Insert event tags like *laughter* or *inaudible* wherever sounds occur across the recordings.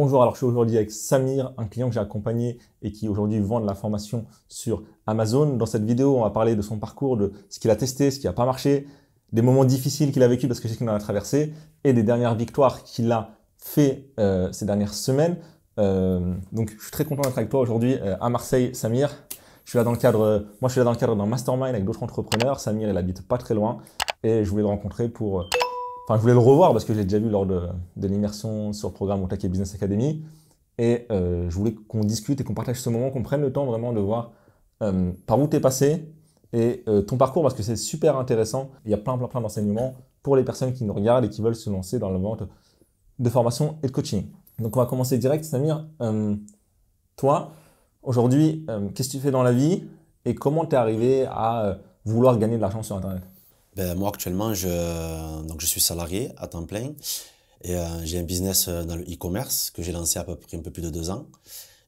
Bonjour, alors je suis aujourd'hui avec Samir, un client que j'ai accompagné et qui aujourd'hui vend de la formation sur Amazon. Dans cette vidéo, on va parler de son parcours, de ce qu'il a testé, ce qui n'a pas marché, des moments difficiles qu'il a vécu parce que c'est ce qu'il en a traversé et des dernières victoires qu'il a fait euh, ces dernières semaines. Euh, donc je suis très content d'être avec toi aujourd'hui euh, à Marseille, Samir. Je suis là dans le cadre, moi je suis là dans le cadre d'un mastermind avec d'autres entrepreneurs. Samir, il habite pas très loin et je voulais le rencontrer pour Enfin, je voulais le revoir parce que je l'ai déjà vu lors de, l'immersion sur le programme au et Business Academy. Et euh, je voulais qu'on discute et qu'on partage ce moment, qu'on prenne le temps vraiment de voir euh, par où tu es passé et euh, ton parcours parce que c'est super intéressant. Il y a plein, plein, plein d'enseignements pour les personnes qui nous regardent et qui veulent se lancer dans le monde de formation et de coaching. Donc, on va commencer direct. Samir, toi, aujourd'hui, qu'est-ce que tu fais dans la vie et comment tu es arrivé à vouloir gagner de l'argent sur Internet ben, Moi, actuellement, je, donc, je suis salarié à temps plein et euh, j'ai un business euh, dans le e-commerce que j'ai lancé à peu près un peu plus de deux ans.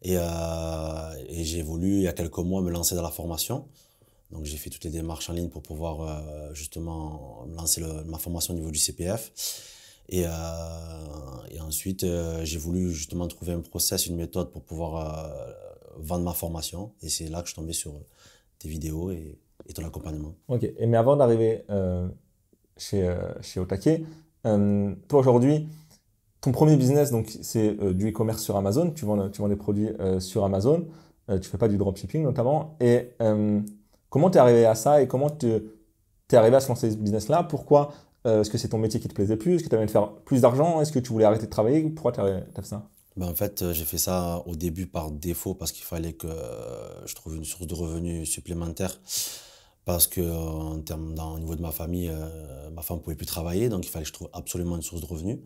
Et, euh, et j'ai voulu, il y a quelques mois, me lancer dans la formation. Donc j'ai fait toutes les démarches en ligne pour pouvoir justement justement lancer ma formation au niveau du CPF. Et, et ensuite, j'ai voulu justement trouver un process, une méthode pour pouvoir vendre ma formation. Et c'est là que je suis tombé sur tes vidéos et et ton accompagnement. Ok, et mais avant d'arriver euh, chez, euh, chez Otake, euh, toi aujourd'hui, ton premier business, donc c'est du e-commerce sur Amazon, tu vends, tu vends des produits sur Amazon, tu fais pas du dropshipping notamment. Et comment tu es arrivé à ça et comment tu es arrivé à se lancer ce business-là Pourquoi Est-ce que c'est ton métier qui te plaisait plus Est-ce que tu avais de faire plus d'argent Est-ce que tu voulais arrêter de travailler Pourquoi tu as fait ça ben, en fait, j'ai fait ça au début par défaut parce qu'il fallait que je trouve une source de revenus supplémentaire parce que euh, en au niveau de ma famille, euh, ma femme ne pouvait plus travailler, donc il fallait que je trouve absolument une source de revenus.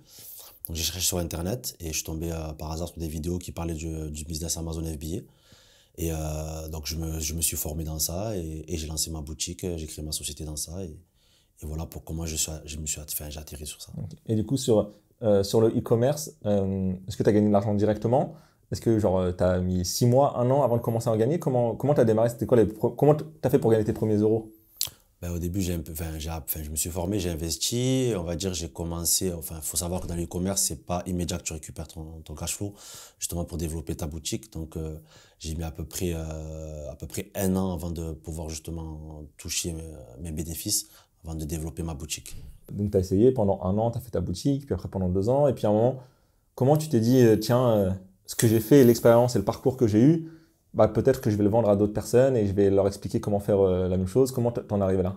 Donc j'ai cherché sur Internet et je suis tombé euh, par hasard sur des vidéos qui parlaient du, business Amazon FBA. Et donc je me, je me, suis formé dans ça et, j'ai lancé ma boutique, j'ai créé ma société dans ça. Et, voilà pour comment je, me suis enfin, atterri sur ça. Et du coup, sur, sur le e-commerce, est-ce que tu as gagné de l'argent directement est-ce que genre euh, as mis 6 mois, un an avant de commencer à en gagner Comment comment as démarré C'était quoi les comment t'as fait pour gagner tes premiers euros bah, au début, j'ai un peu, enfin, je me suis formé, j'ai investi. On va dire, j'ai commencé. Enfin, faut savoir que dans le commerce, c'est pas immédiat que tu récupères ton, cash flow, justement pour développer ta boutique. Donc, euh, j'ai mis à peu près, euh, à peu près un an avant de pouvoir justement toucher mes, bénéfices, avant de développer ma boutique. Donc, tu as essayé pendant un an, tu as fait ta boutique, puis après pendant deux ans, et puis à un moment, comment tu t'es dit, tiens, ce que j'ai fait, l'expérience et le parcours que j'ai eu, bah, peut-être que je vais le vendre à d'autres personnes et je vais leur expliquer comment faire euh, la même chose. Comment t'en es arrivé là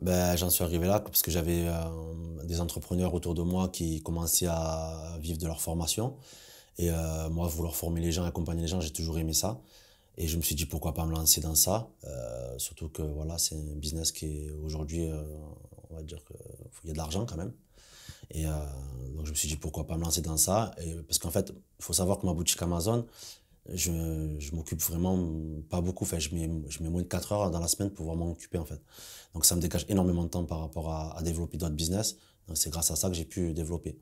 ben, J'en suis arrivé là parce que j'avais euh, des entrepreneurs autour de moi qui commençaient à vivre de leur formation. Et euh, moi, vouloir former les gens, accompagner les gens, j'ai toujours aimé ça. Et je me suis dit pourquoi pas me lancer dans ça. surtout que voilà, c'est un business qui est aujourd'hui, on va dire qu'il y a de l'argent quand même. Et euh, donc je me suis dit pourquoi pas me lancer dans ça. Et, parce qu'en fait, il faut savoir que ma boutique Amazon, je, je m'occupe vraiment pas beaucoup. Enfin, je, mets, je mets moins de 4 heures dans la semaine pour vraiment m'occuper en fait. Donc ça me dégage énormément de temps par rapport à, développer d'autres business. Donc c'est grâce à ça que j'ai pu développer.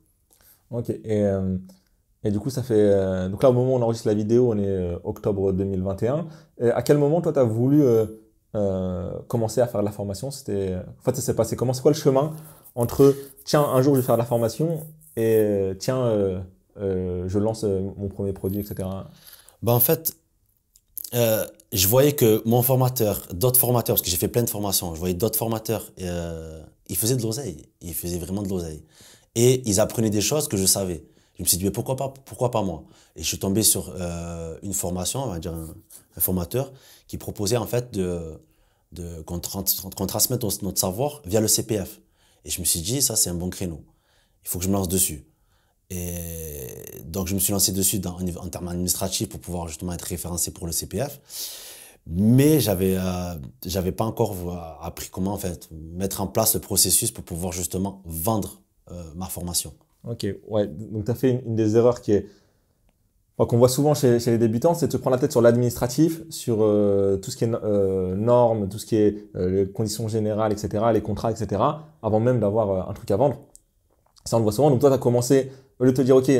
Ok. Et, euh, et du coup, ça fait. Euh, donc là, au moment où on enregistre la vidéo, on est octobre 2021. à quel moment, toi, tu as voulu. commencer à faire la formation C'était, en fait, ça s'est passé comment C'est quoi le chemin entre tiens, un jour je vais faire la formation et tiens, euh, euh, je lance euh, mon premier produit, etc. Ben en fait, je voyais que mon formateur, d'autres formateurs, parce que j'ai fait plein de formations, je voyais d'autres formateurs, ils faisaient de l'oseille. Ils faisaient vraiment de l'oseille. Et ils apprenaient des choses que je savais. Je me suis dit, pourquoi pas, pourquoi pas moi Et je suis tombé sur une formation, on va dire un, formateur, qui proposait en fait de, de qu'on, transmette notre savoir via le CPF. Et je me suis dit, ça, c'est un bon créneau. Il faut que je me lance dessus. Et donc, je me suis lancé dessus dans, en termes administratifs pour pouvoir justement être référencé pour le CPF. Mais j'avais, n'avais euh, j'avais pas encore euh, appris comment, en fait, mettre en place le processus pour pouvoir justement vendre euh, ma formation. Ok, ouais. Donc, tu as fait une des erreurs qui est qu'on voit souvent chez, les débutants, c'est de se prendre la tête sur l'administratif, sur euh, tout ce qui est euh, normes, tout ce qui est euh, conditions générales, etc., les contrats, etc., avant même d'avoir un truc à vendre. Ça, on le voit souvent. Donc toi, tu as commencé, au lieu de te dire, OK,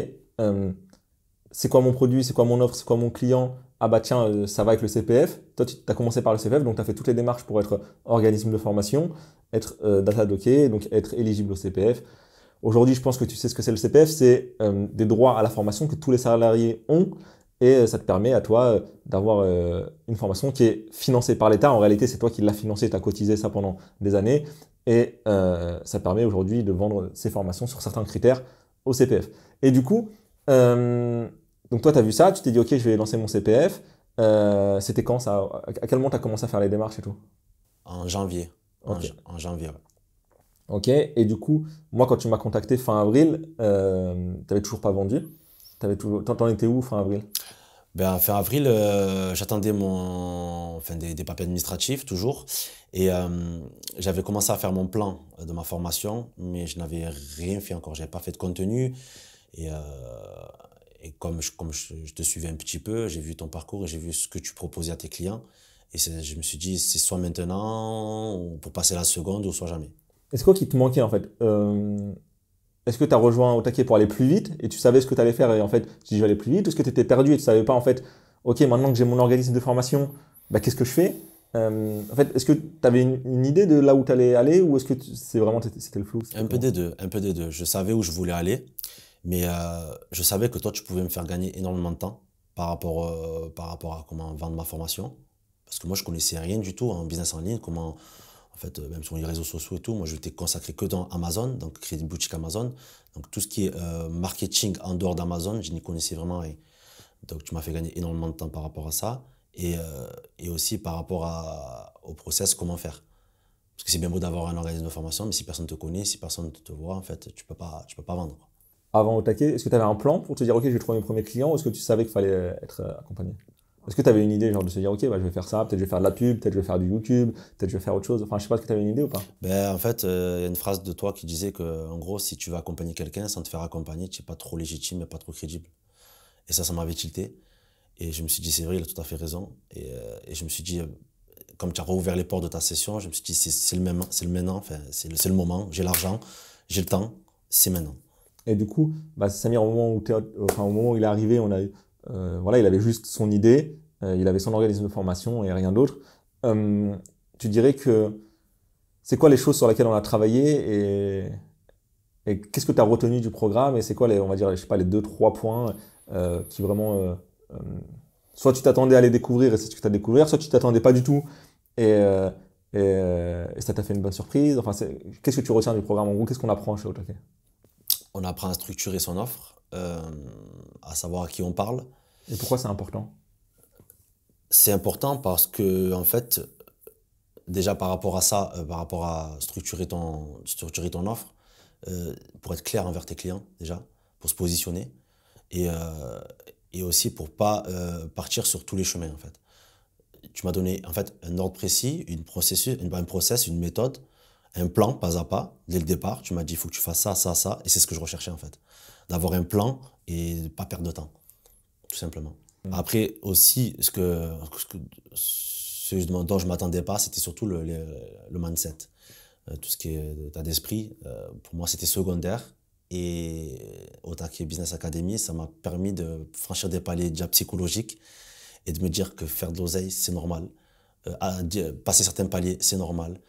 c'est quoi mon produit, c'est quoi mon offre, c'est quoi mon client, ah bah tiens, ça va avec le CPF. Toi, tu as commencé par le CPF, donc tu as fait toutes les démarches pour être organisme de formation, être data docké, donc être éligible au CPF, Aujourd'hui, je pense que tu sais ce que c'est le CPF, c'est euh, des droits à la formation que tous les salariés ont et euh, ça te permet à toi euh, d'avoir une formation qui est financée par l'État. En réalité, c'est toi qui l'as financée, tu as cotisé ça pendant des années et ça permet aujourd'hui de vendre ces formations sur certains critères au CPF. Et du coup, donc toi, tu as vu ça, tu t'es dit, ok, je vais lancer mon CPF. C'était quand ça À quel moment tu as commencé à faire les démarches et tout En janvier. En, janvier, Ok Et du coup, moi, quand tu m'as contacté fin avril, euh, tu n'avais toujours pas vendu. avais toujours... T'en étais où fin avril ben, Fin avril, euh, j'attendais mon... enfin, des, papiers administratifs, toujours. Et euh, j'avais commencé à faire mon plan de ma formation, mais je n'avais rien fait encore. Je n'avais pas fait de contenu. Et, et comme, je, comme je, je, te suivais un petit peu, j'ai vu ton parcours et j'ai vu ce que tu proposais à tes clients. Et je me suis dit, c'est soit maintenant, ou pour passer la seconde, ou soit jamais. Est-ce quoi qui te manquait en fait euh, Est-ce que tu as rejoint au taquet pour aller plus vite et tu savais ce que tu allais faire et en fait si j'allais je vais aller plus vite ou est-ce que tu étais perdu et tu savais pas en fait ok maintenant que j'ai mon organisme de formation bah, qu'est-ce que je fais euh, en fait, est-ce que tu avais une, idée de là où tu allais aller ou est-ce que c'est vraiment c'était le flou Un peu des deux, un peu des deux. Je savais où je voulais aller, mais euh, je savais que toi tu pouvais me faire gagner énormément de temps par rapport, par rapport à comment vendre ma formation, parce que moi je connaissais rien du tout en business en ligne, comment en fait, euh, même sur les réseaux sociaux et tout, moi, je t'ai consacré que dans Amazon, donc créer boutique Amazon. Donc, tout ce qui est euh, marketing en dehors d'Amazon, je n'y connaissais vraiment rien. Donc, tu m'as fait gagner énormément de temps par rapport à ça. Et, euh, aussi par rapport à, au process, comment faire. Parce que c'est bien beau d'avoir un organisme de formation, mais si personne ne te connaît, si personne ne te voit, en fait, tu ne peux, pas, tu peux pas vendre. Avant au taquet, est-ce que tu avais un plan pour te dire, OK, je vais trouver mes premiers clients, ou est-ce que tu savais qu'il fallait être accompagné est-ce que tu avais une idée genre de se dire ok bah, je vais faire ça, peut-être je vais faire de la pub, peut-être je vais faire du YouTube, peut-être je vais faire autre chose. Enfin je sais pas si tu avais une idée ou pas. Ben, en fait il euh, y a une phrase de toi qui disait que en gros si tu vas accompagner quelqu'un sans te faire accompagner tu n'es pas trop légitime et pas trop crédible. Et ça ça m'avait tilté et je me suis dit c'est vrai il a tout à fait raison et, euh, je me suis dit euh, comme tu as rouvert les portes de ta session je me suis dit c'est le même c'est le maintenant c'est le, moment j'ai l'argent j'ai le temps c'est maintenant. Et du coup, bah, Samir, au moment où, enfin, au moment où il est arrivé, on a eu euh, voilà, il avait juste son idée, euh, il avait son organisme de formation et rien d'autre. Euh, tu dirais que c'est quoi les choses sur lesquelles on a travaillé et, qu'est-ce que tu as retenu du programme et c'est quoi les, on va dire, je sais pas, les deux, trois points qui vraiment, soit tu t'attendais à les découvrir et c'est ce que tu as découvert, soit tu t'attendais pas du tout et, ça t'a fait une bonne surprise. qu'est-ce que tu retiens du programme en gros Qu'est-ce qu'on apprend chez Otake On apprend à structurer son offre. à savoir à qui on parle, et pourquoi c'est important C'est important parce que, en fait, déjà par rapport à ça, euh, par rapport à structurer ton, ton offre, euh, pour être clair envers tes clients, déjà, pour se positionner, et, euh, et aussi pour pas partir sur tous les chemins, en fait. Tu m'as donné, en fait, un ordre précis, une processus, une, un process, une méthode, un plan pas à pas, dès le départ. Tu m'as dit, il faut que tu fasses ça, ça, ça, et c'est ce que je recherchais, en fait. D'avoir un plan et pas perdre de temps tout simplement. Après aussi, ce que, ce dont je m'attendais pas, c'était surtout le, mindset. Euh, tout ce qui est état d'esprit, euh, pour moi, c'était secondaire. Et au et Business Academy, ça m'a permis de franchir des paliers déjà psychologiques et de me dire que faire de l'oseille, c'est normal. Euh, passer certains paliers, c'est normal.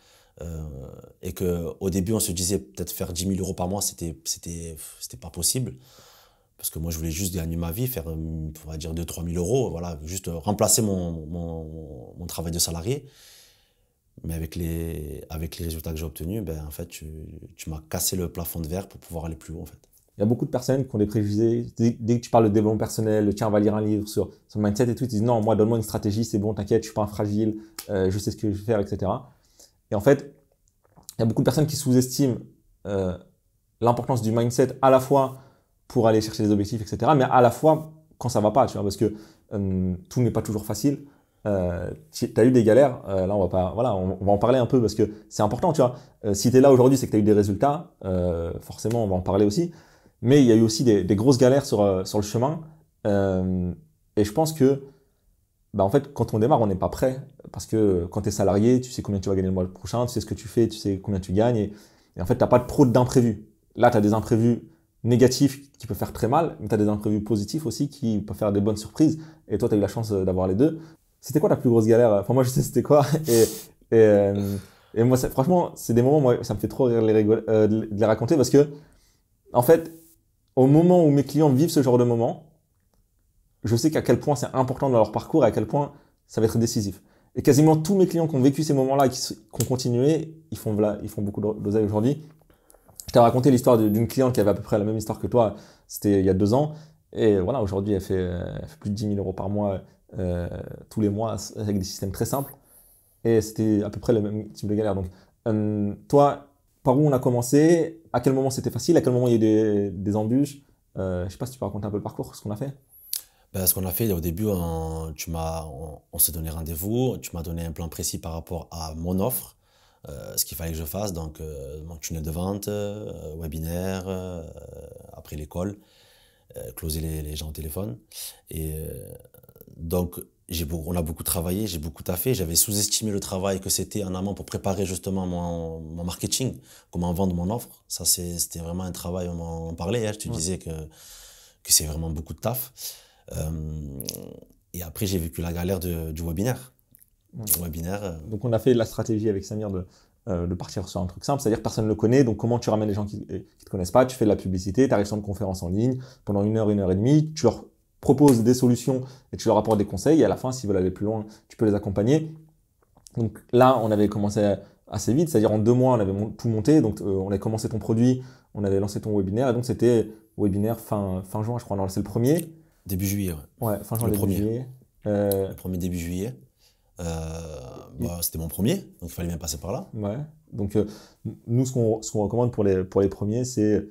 et qu'au début, on se disait peut-être faire 10 000 euros par mois, c'était pas possible parce que moi je voulais juste gagner ma vie, faire, euh, on va dire, 2-3 000 euros, voilà, juste euh, remplacer mon, travail de salarié. Mais avec les, avec les résultats que j'ai obtenus, ben, en fait, tu, m'as cassé le plafond de verre pour pouvoir aller plus haut. En fait. Il y a beaucoup de personnes qui ont des préjugés. Dès, que tu parles de développement personnel, tiens, on va lire un livre sur, le mindset et tout, ils disent non, moi, donne-moi une stratégie, c'est bon, t'inquiète, je suis pas un fragile, euh, je sais ce que je vais faire, etc. Et en fait, il y a beaucoup de personnes qui sous-estiment l'importance du mindset à la fois pour aller chercher des objectifs, etc. Mais à la fois, quand ça va pas, tu vois, parce que euh, tout n'est pas toujours facile. Euh, tu as eu des galères, euh, là on va pas, voilà, on, va en parler un peu parce que c'est important, tu vois. Euh, si tu es là aujourd'hui, c'est que tu as eu des résultats, forcément on va en parler aussi. Mais il y a eu aussi des, des grosses galères sur, sur le chemin. et je pense que, bah, en fait, quand on démarre, on n'est pas prêt parce que quand tu es salarié, tu sais combien tu vas gagner le mois prochain, tu sais ce que tu fais, tu sais combien tu gagnes et, en fait, tu n'as pas trop d'imprévus. Là, tu as des imprévus négatif qui peut faire très mal, mais tu as des imprévus positifs aussi qui peuvent faire des bonnes surprises. Et toi, tu as eu la chance euh, d'avoir les deux. C'était quoi la plus grosse galère Enfin, moi, je sais c'était quoi. *laughs* Euh, et, moi, franchement, c'est des moments, moi, ça me fait trop rire euh, de les raconter parce que, en fait, au moment où mes clients vivent ce genre de moment, je sais qu'à quel point c'est important dans leur parcours et à quel point ça va être décisif. Et quasiment tous mes clients qui ont vécu ces moments-là qui, ont continué, ils font, ils font beaucoup d'oseille aujourd'hui. Je t'ai raconté l'histoire d'une cliente qui avait à peu près la même histoire que toi, c'était il y a deux ans. Et voilà, aujourd'hui, elle, fait, plus de 10 000 euros par mois, euh, tous les mois, avec des systèmes très simples. Et c'était à peu près le même type de galère. Donc, euh, toi, par où on a commencé À quel moment c'était facile À quel moment il y a eu des, embûches euh, Je ne sais pas si tu peux raconter un peu le parcours, ce qu'on a fait. Ben, ce qu'on a fait, au début, tu m'as, on s'est donné rendez-vous, tu m'as donné un plan précis par rapport à mon offre, euh, ce qu'il fallait que je fasse, donc mon euh, tunnel de vente, euh, webinaire, après l'école, closer les, gens au téléphone. Et donc, on a beaucoup travaillé, j'ai beaucoup taffé, j'avais sous-estimé le travail que c'était en amont pour préparer justement mon, marketing, comment vendre mon offre. Ça, c'était vraiment un travail, on en parlait, hein. je te disais que, que c'est vraiment beaucoup de taf. et après, j'ai vécu la galère du webinaire. Euh. Donc on a fait la stratégie avec Samir euh, de, partir sur un truc simple, c'est-à-dire personne ne le connaît, donc comment tu ramènes les gens qui ne euh, te connaissent pas, tu fais de la publicité, tu arrives sur une conférence en ligne, pendant une heure, une heure et demie, tu leur proposes des solutions et tu leur apportes des conseils, et à la fin, s'ils veulent aller plus loin, tu peux les accompagner. Donc là, on avait commencé assez vite, c'est-à-dire en deux mois, on avait tout monté, donc on avait commencé ton produit, on avait lancé ton webinaire, et donc c'était webinaire fin, fin juin, je crois, c'est le premier. Début juillet, ouais. fin juin, le Le premier début juillet. Euh, bah, mm. c'était mon premier, donc il fallait bien passer par là. Ouais. Donc, euh, nous, ce qu'on recommande pour les, pour les premiers, c'est euh,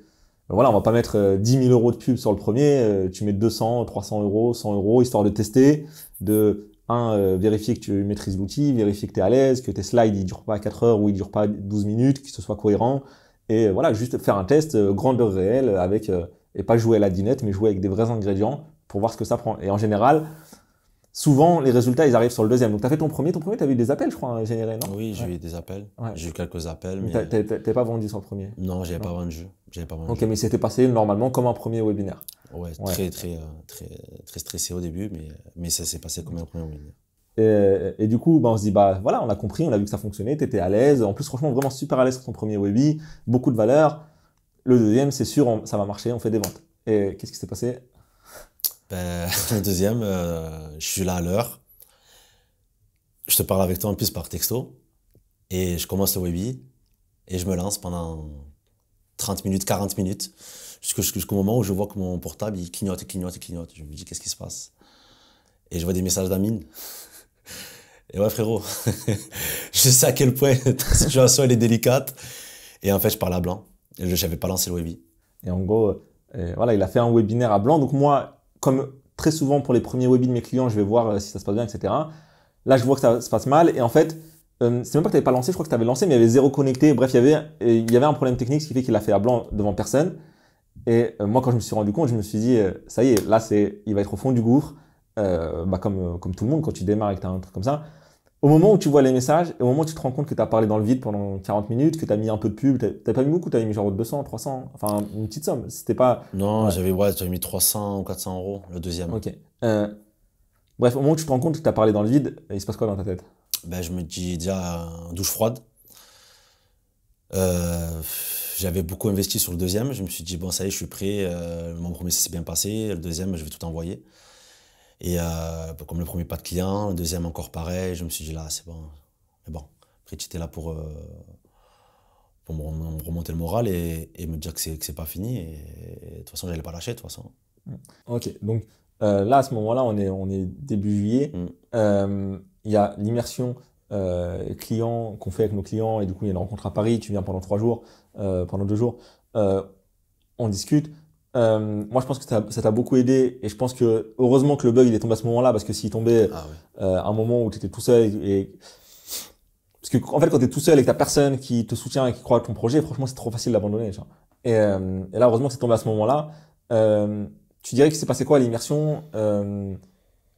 voilà, on va pas mettre 10 000 euros de pub sur le premier, tu mets 200, 300 euros, 100 euros, histoire de tester, de, un, vérifier que tu maîtrises l'outil, vérifier que tu es à l'aise, que tes slides, ils durent pas 4 heures ou ils durent pas 12 minutes, qu'ils ce soit cohérent, et voilà, juste faire un test grandeur réelle avec, et pas jouer à la dinette, mais jouer avec des vrais ingrédients pour voir ce que ça prend. Et en général, souvent les résultats ils arrivent sur le deuxième. Donc tu as fait ton premier, ton premier, tu as eu des appels, je crois, hein, générés, non Oui, j'ai eu des appels. J'ai eu quelques appels. Mais t'es pas vendu sur premier Non, j'ai pas vendu. Pas vendu. Ok, mais c'était passé normalement comme un premier webinaire. Ouais, euh, Très, stressé au début, mais, mais ça s'est passé comme un premier webinaire. Et, du coup, bah, on se dit, bah voilà, on a compris, on a vu que ça fonctionnait, tu étais à l'aise. En plus, franchement, vraiment super à l'aise sur ton premier Webi, beaucoup de valeur. Le deuxième, c'est sûr, ça va marcher, on fait des ventes. Et qu'est-ce qui s'est passé ben, *laughs* deuxième, euh, je suis là à l'heure. Je te parle avec toi en plus par texto. Et je commence le Webi. Et je me lance pendant 30 minutes, 40 minutes. Jusqu'au moment où je vois que mon portable, il clignote, clignote, clignote. Je me dis, qu'est-ce qui se passe Et je vois des messages d'Amine. *laughs* Et ouais, frérot, *laughs* je sais à quel point ta situation, elle est délicate. Et en fait, je parle à Blanc. Et je n'avais pas lancé le Webi. Et en gros, euh, voilà, il a fait un webinaire à Blanc. Donc moi, comme très souvent pour les premiers webis de mes clients, je vais voir euh, si ça se passe bien, etc. Là, je vois que ça se passe mal. Et en fait, euh, c'est même pas que tu pas lancé, je crois que tu avais lancé, mais il y avait zéro connecté. Bref, il y avait, il y avait un problème technique, ce qui fait qu'il a fait à blanc devant personne. Et euh, moi, quand je me suis rendu compte, je me suis dit, ça y est, là, c'est, il va être au fond du gouffre. Bah, comme, comme tout le monde, quand tu démarres et un truc comme ça, au moment où tu vois les messages et au moment où tu te rends compte que tu as parlé dans le vide pendant 40 minutes, que tu as mis un peu de pub, t'as pas mis beaucoup, tu as mis genre 200, 300, enfin une petite somme. C'était pas. Non, j'avais mis 300 ou 400 euros le deuxième. Ok. Euh, bref, au moment où tu te rends compte que tu as parlé dans le vide, il se passe quoi dans ta tête ben, Je me dis déjà euh, douche froide. Euh, j'avais beaucoup investi sur le deuxième. Je me suis dit, bon, ça y est, je suis prêt. Euh, mon premier s'est bien passé. Le deuxième, je vais tout envoyer. Et euh, bah, comme le premier pas de client, le deuxième encore pareil, je me suis dit là, c'est bon. Mais bon, après, étais là pour, euh, pour me remonter le moral et, me dire que c'est pas fini. Et, de toute façon, je n'allais pas lâcher, de toute façon. Mm. Ok, donc euh, là, à ce moment-là, on est, on est début juillet. Mm. Il y a l'immersion client qu'on fait avec nos clients, et du coup, il y a une rencontre à Paris. Tu viens pendant trois jours, pendant deux jours, on discute euh, moi, je pense que ça t'a beaucoup aidé et je pense que heureusement que le bug il est tombé à ce moment-là parce que s'il tombait à ah euh, un moment où tu étais tout seul et, parce que en fait quand tu es tout seul et que t'as personne qui te soutient et qui croit à ton projet, franchement c'est trop facile d'abandonner. Euh, et, là heureusement que c'est tombé à ce moment-là. tu dirais que c'est passé quoi l'immersion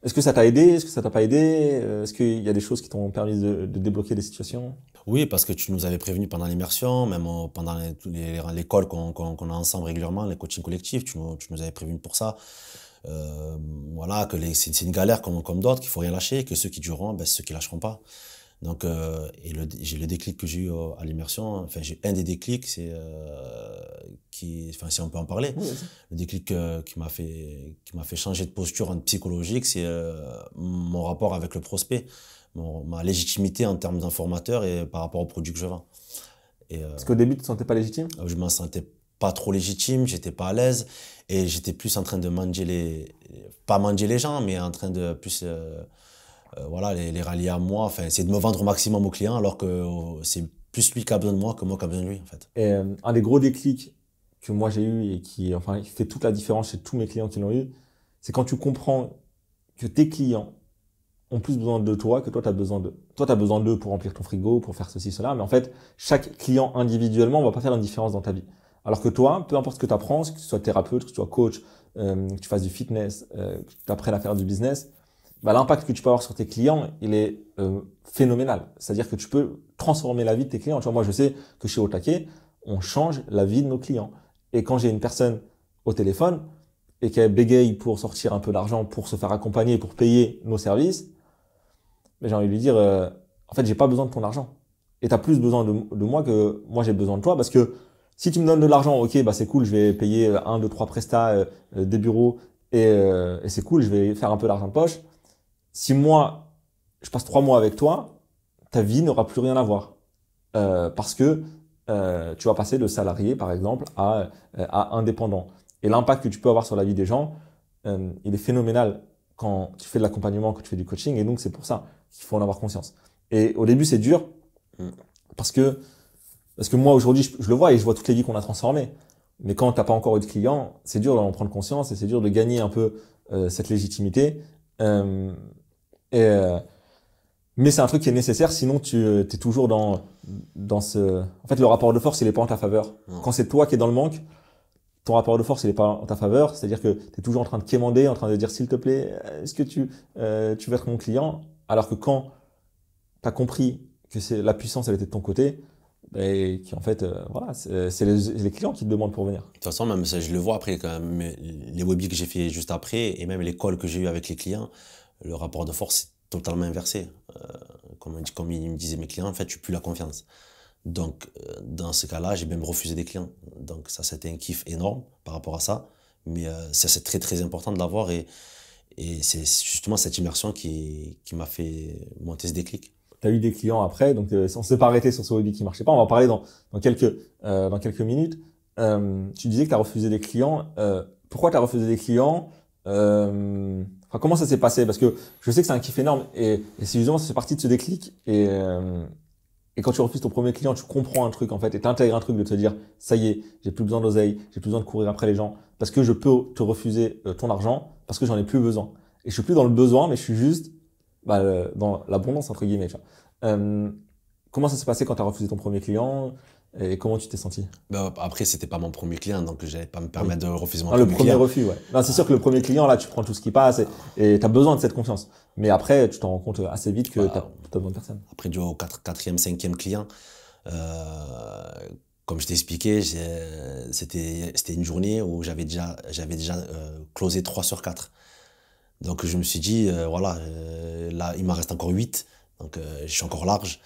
Est-ce que ça t'a aidé Est-ce que ça t'a pas aidé Est-ce qu'il y a des choses qui t'ont permis de débloquer des situations oui, parce que tu nous avais prévenu pendant l'immersion, même pendant l'école qu'on a ensemble régulièrement, les coachings collectifs, tu nous, tu nous avais prévenu pour ça. Euh, voilà, que c'est une galère comme, comme d'autres, qu'il faut rien lâcher, que ceux qui dureront, ben, ceux qui lâcheront pas. Donc, euh, et le, j'ai le déclic que j'ai eu à l'immersion, enfin, j'ai un des déclics, c'est, euh, qui, enfin, si on peut en parler, le déclic qui m'a fait, qui m'a fait changer de posture psychologique, c'est mon rapport avec le prospect ma légitimité en termes d'informateur et par rapport aux produits que je vends. Et, euh, Parce qu'au début, tu ne te sentais pas légitime ah Je ne me sentais pas trop légitime, j'étais pas à l'aise et j'étais plus en train de manger les. pas manger les gens, mais en train de plus. Euh, euh, voilà, les, rallier à moi, enfin, c'est de me vendre au maximum aux clients alors que oh, c'est plus lui qui a besoin de moi que moi qui a besoin de lui en fait. Et un des gros déclics que moi j'ai eu et qui, enfin, qui fait toute la différence chez tous mes clients qui l'ont eu, c'est quand tu comprends que tes clients ont plus besoin de toi que toi, tu as besoin d'eux. Toi, tu as besoin d'eux pour remplir ton frigo, pour faire ceci, cela. Mais en fait, chaque client individuellement va pas faire une différence dans ta vie. Alors que toi, peu importe ce que tu apprends, que tu sois thérapeute, que tu sois coach, euh, que tu fasses du fitness, euh, que tu apprennes à faire du business, bah, l'impact que tu peux avoir sur tes clients, il est euh, phénoménal. C'est-à-dire que tu peux transformer la vie de tes clients. Tu moi, je sais que chez Otake, on change la vie de nos clients. Et quand j'ai une personne au téléphone et qu'elle bégaye pour sortir un peu d'argent, pour se faire accompagner, pour payer nos services, mais j'ai envie de lui dire, euh, en fait, j'ai pas besoin de ton argent. Et tu as plus besoin de, moi que moi j'ai besoin de toi parce que si tu me donnes de l'argent, ok, bah c'est cool, je vais payer euh, un, deux, trois prestats, euh, des bureaux et, et c'est cool, je vais faire un peu d'argent de poche. Si moi, je passe trois mois avec toi, ta vie n'aura plus rien à voir parce que tu vas passer de salarié, par exemple, à, à indépendant. Et l'impact que tu peux avoir sur la vie des gens, il est phénoménal quand tu fais de l'accompagnement, quand tu fais du coaching, et donc c'est pour ça qu'il faut en avoir conscience. Et au début, c'est dur parce que parce que moi aujourd'hui, je, le vois et je vois toutes les vies qu'on a transformées. Mais quand t'as pas encore eu de clients, c'est dur d'en prendre conscience et c'est dur de gagner un peu euh, cette légitimité. Euh, et, euh, mais c'est un truc qui est nécessaire, sinon tu es toujours dans dans ce. En fait, le rapport de force, il est pas en ta faveur. Quand c'est toi qui es dans le manque, ton rapport de force, il n'est pas en ta faveur. C'est-à-dire que tu es toujours en train de quémander, en train de dire, s'il te plaît, euh, est-ce que euh, tu, veux être mon client Alors que quand tu as compris que c'est la puissance, elle était de ton côté, et qui en fait, euh, voilà, c'est les, clients qui te demandent pour venir. De toute façon, même ça, je le vois après, quand les webis que j'ai fait juste après, et même les calls que j'ai eu avec les clients, le rapport de force est totalement inversé. comme, comme me disaient mes clients, en fait, tu plus la confiance. Donc, euh, dans ce cas-là, j'ai même refusé des clients. Donc, ça, c'était un kiff énorme par rapport à ça. Mais euh, ça, c'est très, très important de l'avoir. Et, et c'est justement cette immersion qui, qui m'a fait monter ce déclic. Tu as eu des clients après, donc euh, on s'est pas arrêté sur ce hobby qui marchait pas. On va en parler dans, dans quelques, dans quelques minutes. tu disais que tu as refusé des clients. pourquoi tu as refusé des clients comment ça s'est passé Parce que je sais que c'est un kiff énorme et, et c'est justement c'est parti de ce déclic. Et, et quand tu refuses ton premier client, tu comprends un truc en fait et t'intègres un truc de te dire ça y est, j'ai plus besoin d'oseille, j'ai plus besoin de courir après les gens parce que je peux te refuser euh, ton argent parce que j'en ai plus besoin. Et je suis plus dans le besoin, mais je suis juste bah, euh, dans l'abondance entre guillemets. Euh, comment ça s'est passé quand tu as refusé ton premier client et comment tu t'es senti Après, bah, Après, c'était pas mon premier client, donc j'allais pas me permettre de refuser mon premier ah, Le premier refus, ouais. c'est sûr que le premier client, là, tu prends tout ce qui passe et tu as besoin de cette confiance. Mais après, tu t'en rends compte assez vite que bah, tu as, besoin de personne. Après, du au quatrième, cinquième client, euh, comme je t'ai expliqué, c'était une journée où j'avais déjà, déjà euh, closé 3 sur 4. Donc je me suis dit, euh, voilà, là, il m'en reste encore 8, donc je suis encore large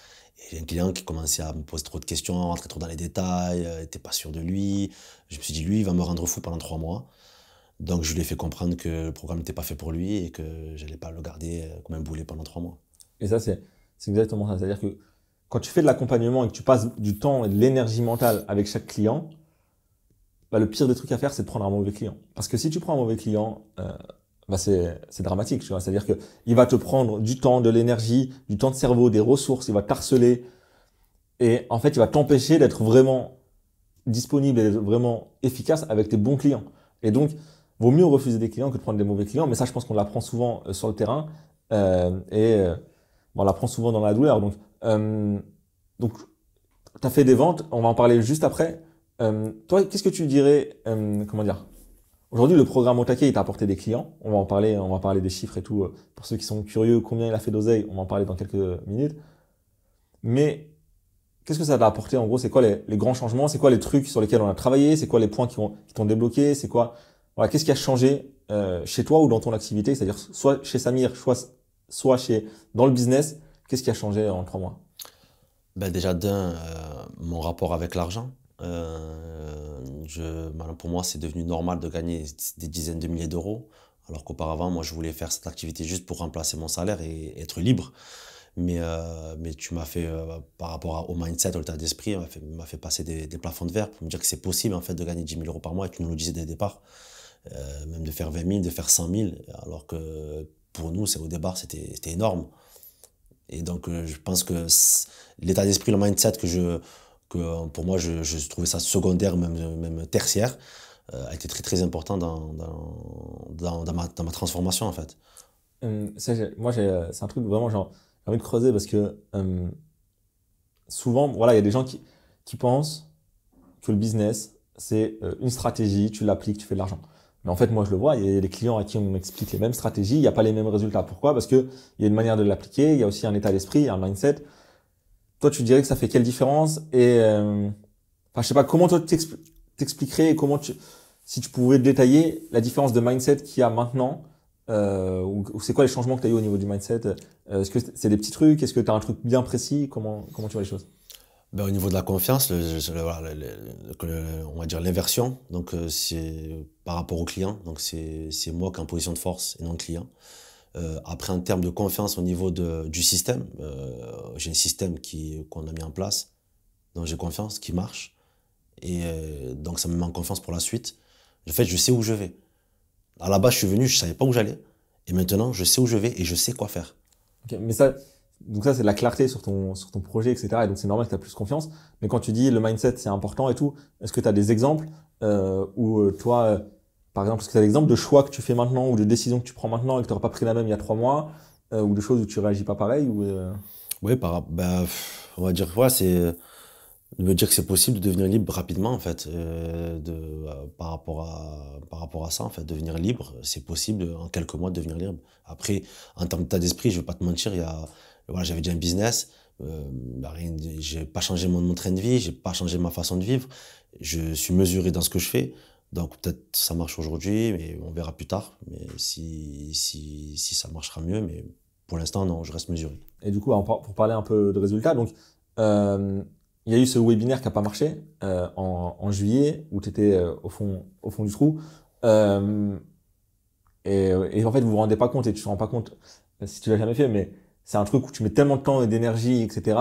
j'ai un client qui commençait à me poser trop de questions, à rentrer trop dans les détails, n'était euh, pas sûr de lui. Je me suis dit, lui, il va me rendre fou pendant trois mois. Donc je lui ai fait comprendre que le programme n'était pas fait pour lui et que je n'allais pas le garder euh, comme un boulet pendant trois mois. Et ça, c'est exactement ça. C'est-à-dire que quand tu fais de l'accompagnement et que tu passes du temps et de l'énergie mentale avec chaque client, bah, le pire des trucs à faire, c'est de prendre un mauvais client. Parce que si tu prends un mauvais client, euh, bah, c'est dramatique. C'est-à-dire qu'il va te prendre du temps, de l'énergie, du temps de cerveau, des ressources, il va t'harceler. Et en fait, il va t'empêcher d'être vraiment disponible et vraiment efficace avec tes bons clients. Et donc, vaut mieux refuser des clients que de prendre des mauvais clients. Mais ça, je pense qu'on l'apprend souvent euh, sur le terrain. Euh, et euh, on l'apprend souvent dans la douleur. Donc, euh, donc tu as fait des ventes, on va en parler juste après. Euh, toi, qu'est-ce que tu dirais, euh, comment dire Aujourd'hui, le programme Otake, il t'a apporté des clients. On va en parler, on va parler des chiffres et tout. Euh, pour ceux qui sont curieux, combien il a fait d'oseille, on va en parler dans quelques minutes. Mais qu'est-ce que ça t'a apporté en gros C'est quoi les, grands changements C'est quoi les trucs sur lesquels on a travaillé C'est quoi les points qui, ont, qui t'ont débloqué C'est quoi voilà, Qu'est-ce qui a changé euh, chez toi ou dans ton activité C'est-à-dire soit chez Samir, soit, soit chez, dans le business. Qu'est-ce qui a changé en trois mois ben Déjà, d'un, euh, mon rapport avec l'argent. Euh, ben, pour moi, c'est devenu normal de gagner des dizaines de milliers d'euros, alors qu'auparavant, moi, je voulais faire cette activité juste pour remplacer mon salaire et être libre. Mais, euh, mais tu m'as fait, euh, par rapport au mindset, au état d'esprit, m'a fait, fait, passer des, plafonds de verre pour me dire que c'est possible en fait, de gagner 10 000 euros par mois, et tu nous le disais dès le départ, même de faire 20 000, de faire 100 000, alors que pour nous, au départ, c'était énorme. Et donc, je pense que l'état d'esprit, le mindset que je, que euh, pour moi, je, trouvé trouvais ça secondaire, même, même tertiaire, euh, a été très très important dans, dans, dans, ma, dans ma, transformation en fait. Euh, moi, c'est un truc vraiment, j'ai envie de creuser parce que souvent, voilà, il y a des gens qui, qui pensent que le business, c'est une stratégie, tu l'appliques, tu fais de l'argent. Mais en fait, moi, je le vois, il y a des clients à qui on explique les mêmes stratégies, il n'y a pas les mêmes résultats. Pourquoi Parce qu'il y a une manière de l'appliquer, il y a aussi un état d'esprit, un mindset toi, tu dirais que ça fait quelle différence Et euh, je sais pas comment toi t'expliquerais et comment si tu pouvais détailler la différence de mindset qu'il y a maintenant. Euh, ou, c'est quoi les changements que tu as eu au niveau du mindset euh, Est-ce que c'est des petits trucs Est-ce que tu as un truc bien précis comment, comment tu vois les choses ben, au niveau de la confiance, on va dire l'inversion, donc c'est par rapport au client, donc c'est moi qui en position de force et non le client. Euh, après, en termes de confiance au niveau de, du système, euh, j'ai un système qu'on a mis en place, dont j'ai confiance, qui marche. Et euh, donc, ça me met en confiance pour la suite. En fait, je sais où je vais. À la base, je suis venu, je savais pas où j'allais. Et maintenant, je sais où je vais et je sais quoi faire. mais ça, donc ça, c'est de la clarté sur ton, sur ton projet, etc. Et donc, c'est normal que tu as plus confiance. Mais quand tu dis le mindset, c'est important et tout, est-ce que tu as des exemples où toi par exemple, est-ce que tu l'exemple de choix que tu fais maintenant ou de décision que tu prends maintenant et que tu n'auras pas pris la même il y a trois mois, euh, ou de choses où tu réagis pas pareil ou euh? Oui, par, bah, on va dire quoi, c'est de me dire que c'est possible de devenir libre rapidement en fait euh, de par rapport à par rapport à ça en fait devenir libre c'est possible en quelques mois de devenir libre après en que tas d'esprit je vais pas te mentir voilà j'avais déjà un business je bah, n'ai j'ai pas changé mon, mon, train de vie j'ai pas changé ma façon de vivre je suis mesuré dans ce que je fais donc peut-être ça marche aujourd'hui, mais on verra plus tard. Mais si, si, si ça marchera mieux, mais pour l'instant, non, je reste mesuré. Et du coup, bah, pour parler un peu de résultats, donc euh, il y a eu ce webinaire qui n'a pas marché euh, en, juillet, où tu étais euh, au, fond, au fond du trou. Et, et, en fait, vous vous rendez pas compte, et tu te rends pas compte si tu l'as jamais fait, mais c'est un truc où tu mets tellement de temps et d'énergie, etc.,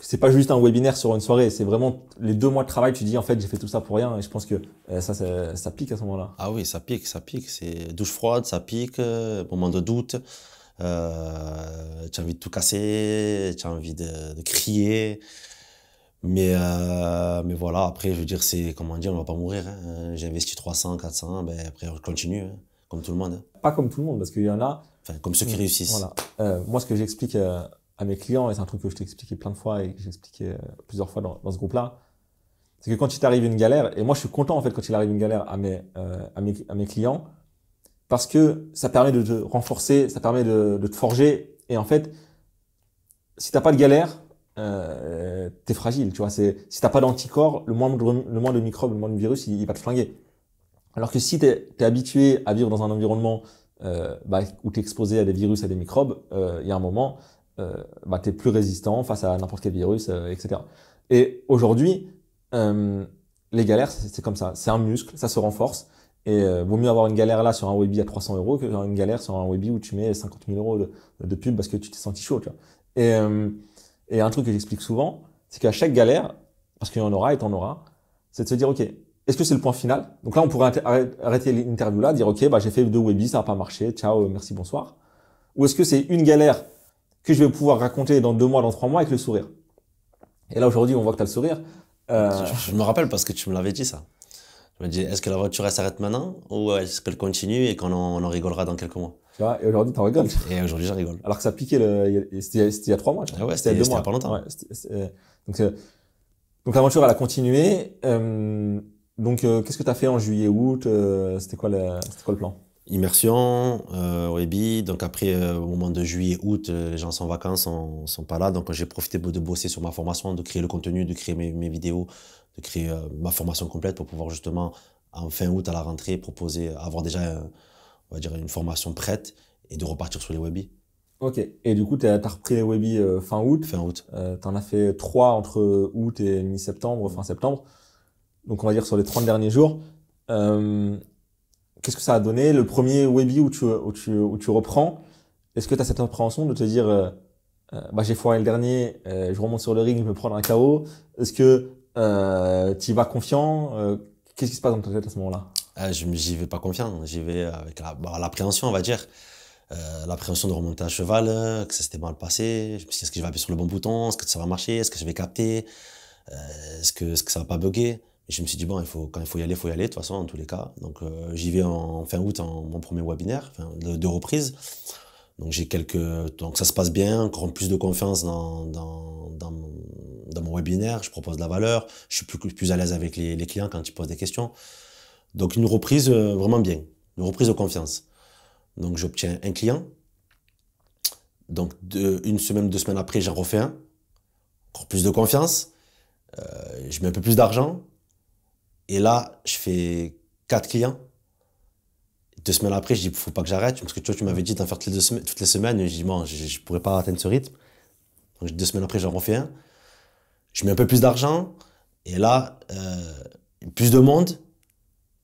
c'est pas juste un webinaire sur une soirée, c'est vraiment les deux mois de travail. Tu dis en fait j'ai fait tout ça pour rien et je pense que euh, ça, ça, pique à ce moment-là. Ah oui, ça pique, ça pique. C'est douche froide, ça pique, euh, moment de doute. Euh, tu as envie de tout casser, tu as envie de, crier. Mais, mais voilà, après, je veux dire, c'est comment dire, on va pas mourir. Hein. J'ai investi 300, 400, ben, après, on continue, hein, comme tout le monde. Hein. Pas comme tout le monde, parce qu'il y en a. Enfin, comme ceux qui réussissent. Voilà. moi, ce que j'explique à mes clients, et c'est un truc que je t'ai expliqué plein de fois et que j'ai expliqué euh, plusieurs fois dans, ce groupe-là, c'est que quand il t'arrive une galère, et moi je suis content en fait quand il arrive une galère à mes, euh, à mes, à mes clients, parce que ça permet de te renforcer, ça permet de, de te forger, et en fait, si t'as pas de galère, euh, t'es fragile, tu vois. C'est si t'as pas d'anticorps, le moindre le moins de microbes, le moins de virus, il, va te flinguer. Alors que si t'es es habitué à vivre dans un environnement euh, bah, où t'es exposé à des virus, à des microbes, euh, il y a un moment, euh, bah, tu es plus résistant face à n'importe quel virus, euh, etc. Et aujourd'hui, euh, les galères, c'est comme ça. C'est un muscle, ça se renforce. Et vaut mieux avoir une galère là sur un Webby à 300 euros que une galère sur un Webby où tu mets 50 000 euros de, pub parce que tu t'es senti chaud. Tu vois. Et, et un truc que j'explique souvent, c'est qu'à chaque galère, parce qu'il y en aura et t'en auras, c'est de se dire, OK, est-ce que c'est le point final Donc là, on pourrait arrêter l'interview là, dire, OK, bah, j'ai fait deux Webby, ça n'a pas marché, ciao, merci, bonsoir. Ou est-ce que c'est une galère que je vais pouvoir raconter dans deux mois, dans trois mois avec le sourire. Et là, aujourd'hui, on voit que tu as le sourire. Euh, je, me rappelle parce que tu me l'avais dit ça. Je me dis, est-ce que la voiture elle s'arrête maintenant ou est-ce qu'elle continue et qu'on en, rigolera dans quelques mois et aujourd'hui, tu en rigoles. Et aujourd'hui, je rigole. Alors que ça piquait, c'était il y a trois mois. Ah ouais, c'était il y a deux mois. pas longtemps. Euh, donc, donc l'aventure, elle a continué. Euh, donc, qu'est-ce que tu as fait en juillet, août C'était quoi, quoi le plan Immersion, euh, Webi. Donc après, euh, au moment de juillet, août, euh, les gens sont en vacances, sont, sont pas là. Donc j'ai profité de bosser sur ma formation, de créer le contenu, de créer mes, vidéos, de créer euh, ma formation complète pour pouvoir justement, en fin août, à la rentrée, proposer, avoir déjà, on va dire, une formation prête et de repartir sur les Webi. Ok. Et du coup, tu as, repris les Webi fin août. Fin août. tu en as fait trois entre août et mi-septembre, fin septembre. Donc on va dire sur les 30 derniers jours qu'est-ce que ça a donné Le premier webby où tu, où tu, où tu reprends, est-ce que tu as cette appréhension de te dire euh, euh, bah, j'ai foiré le dernier, euh, je remonte sur le ring, je me prendre un KO Est-ce que tu y vas confiant Qu'est-ce qui se passe dans ta tête à ce moment-là ah, Je J'y vais pas confiant, j'y vais avec bah, l'appréhension, la, on va dire. l'appréhension de remonter à cheval, que ça s'était mal passé, est-ce que je vais appuyer sur le bon bouton, est-ce que ça va marcher, est-ce que je vais capter, est-ce que, est -ce que ça va pas bugger je me suis dit, bon, il faut, quand il faut y aller, il faut y aller, de toute façon, en tous les cas. Donc, euh, j'y vais en fin août, en mon premier webinaire, enfin, de, reprise. reprises. Donc, j'ai quelques, donc ça se passe bien, encore plus de confiance dans, dans, dans, mon webinaire. Je propose de la valeur. Je suis plus, plus à l'aise avec les, clients quand ils posent des questions. Donc, une reprise euh, vraiment bien. Une reprise de confiance. Donc, j'obtiens un client. Donc, une semaine, deux semaines après, j'en refais un. Encore plus de confiance. Euh, je mets un peu plus d'argent. Et là, je fais quatre clients. Deux semaines après, je dis, faut pas que j'arrête, parce que tu tu m'avais dit d'en faire toutes les, semaines, toutes les semaines. Et je dis, bon, je, ne pourrais pas atteindre ce rythme. Donc, deux semaines après, j'en refais un. Je mets un peu plus d'argent. Et là, euh, plus de monde,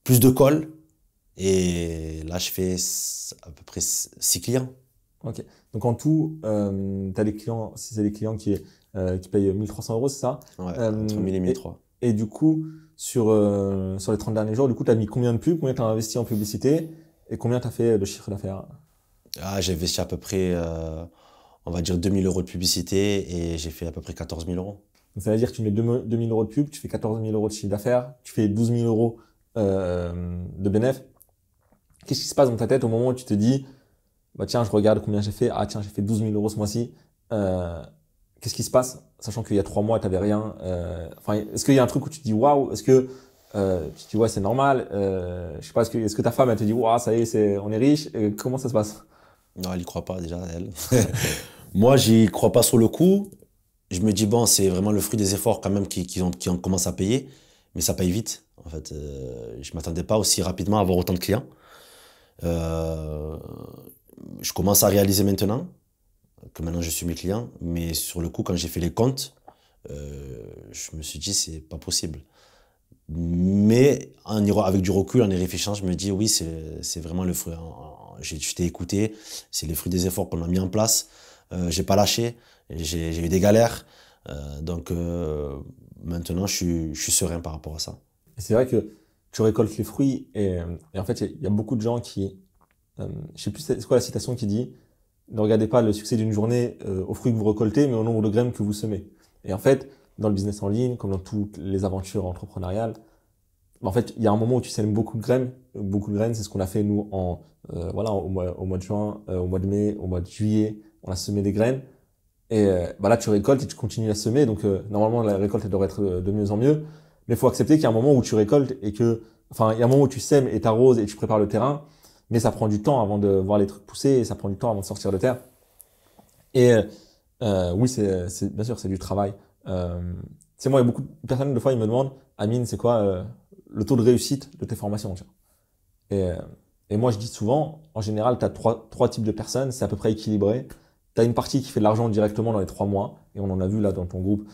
plus de calls. Et là, je fais à peu près six clients. Ok. Donc en tout, euh, tu as les clients, si clients qui, euh, qui payent 1300 euros, c'est ça Ouais, euh, entre 1000 et 1300. et, du coup, sur, euh, sur les 30 derniers jours, du coup, tu as mis combien de pubs, combien tu as investi en publicité et combien tu as fait de chiffre d'affaires ah, J'ai investi à peu près, euh, on va dire, 2000 euros de publicité et j'ai fait à peu près 14 000 euros. Donc, ça veut dire que tu mets 2000 euros de pub, tu fais 14 000 euros de chiffre d'affaires, tu fais 12 000 euros euh, de bénéfices. Qu'est-ce qui se passe dans ta tête au moment où tu te dis, bah, tiens, je regarde combien j'ai fait, ah tiens, j'ai fait 12 000 euros ce mois-ci, qu'est-ce qui se passe, sachant qu'il y a trois mois, tu n'avais rien euh, Enfin, est-ce qu'il y a un truc où tu te dis waouh Est-ce que euh, tu vois c'est normal euh, Je sais pas, est-ce que, ta femme, elle te dit waouh, ça y est, on est riche Comment ça se passe Non, elle y croit pas déjà, elle. *laughs* Moi, j'y crois pas sur le coup. Je me dis bon, c'est vraiment le fruit des efforts quand même qui, ont, qui commencé à payer, mais ça paye vite. En fait, je m'attendais pas aussi rapidement à avoir autant de clients. je commence à réaliser maintenant que maintenant je suis mes clients, mais sur le coup, quand j'ai fait les comptes, euh, je me suis dit, c'est pas possible. Mais en, avec du recul, en y réfléchissant, je me dis, oui, c'est vraiment le fruit. Je t'ai écouté, c'est le fruit des efforts qu'on a mis en place. Euh, j'ai pas lâché, j'ai eu des galères. Euh, donc euh, maintenant, je suis, je suis, serein par rapport à ça. C'est vrai que tu récoltes les fruits et, en fait, il y, y, a beaucoup de gens qui. je sais plus c'est quoi la citation qui dit ne regardez pas le succès d'une journée euh, aux fruits que vous récoltez, mais au nombre de graines que vous semez. Et en fait, dans le business en ligne, comme dans toutes les aventures entrepreneuriales, bah, en fait, il y a un moment où tu sèmes beaucoup de graines. Beaucoup de graines, c'est ce qu'on a fait nous en euh, voilà au mois, de juin, euh, au mois de mai, au mois de juillet, on a semé des graines. Et voilà, euh, bah, là, tu récoltes et tu continues à semer. Donc normalement, la récolte elle devrait être de mieux en mieux. Mais il faut accepter qu'il y a un moment où tu récoltes et que, enfin, il y a un moment où tu sèmes et t'arroses et tu prépares le terrain mais ça prend du temps avant de voir les trucs pousser, et ça prend du temps avant de sortir de terre. Et euh, oui, c'est bien sûr, c'est du travail. Euh, c'est moi, il y a beaucoup de personnes, de fois, ils me demandent, Amine, c'est quoi euh, le taux de réussite de tes formations Et, moi, je dis souvent, en général, tu as trois, trois types de personnes, c'est à peu près équilibré. Tu as une partie qui fait de l'argent directement dans les trois mois, et on en a vu là dans ton groupe,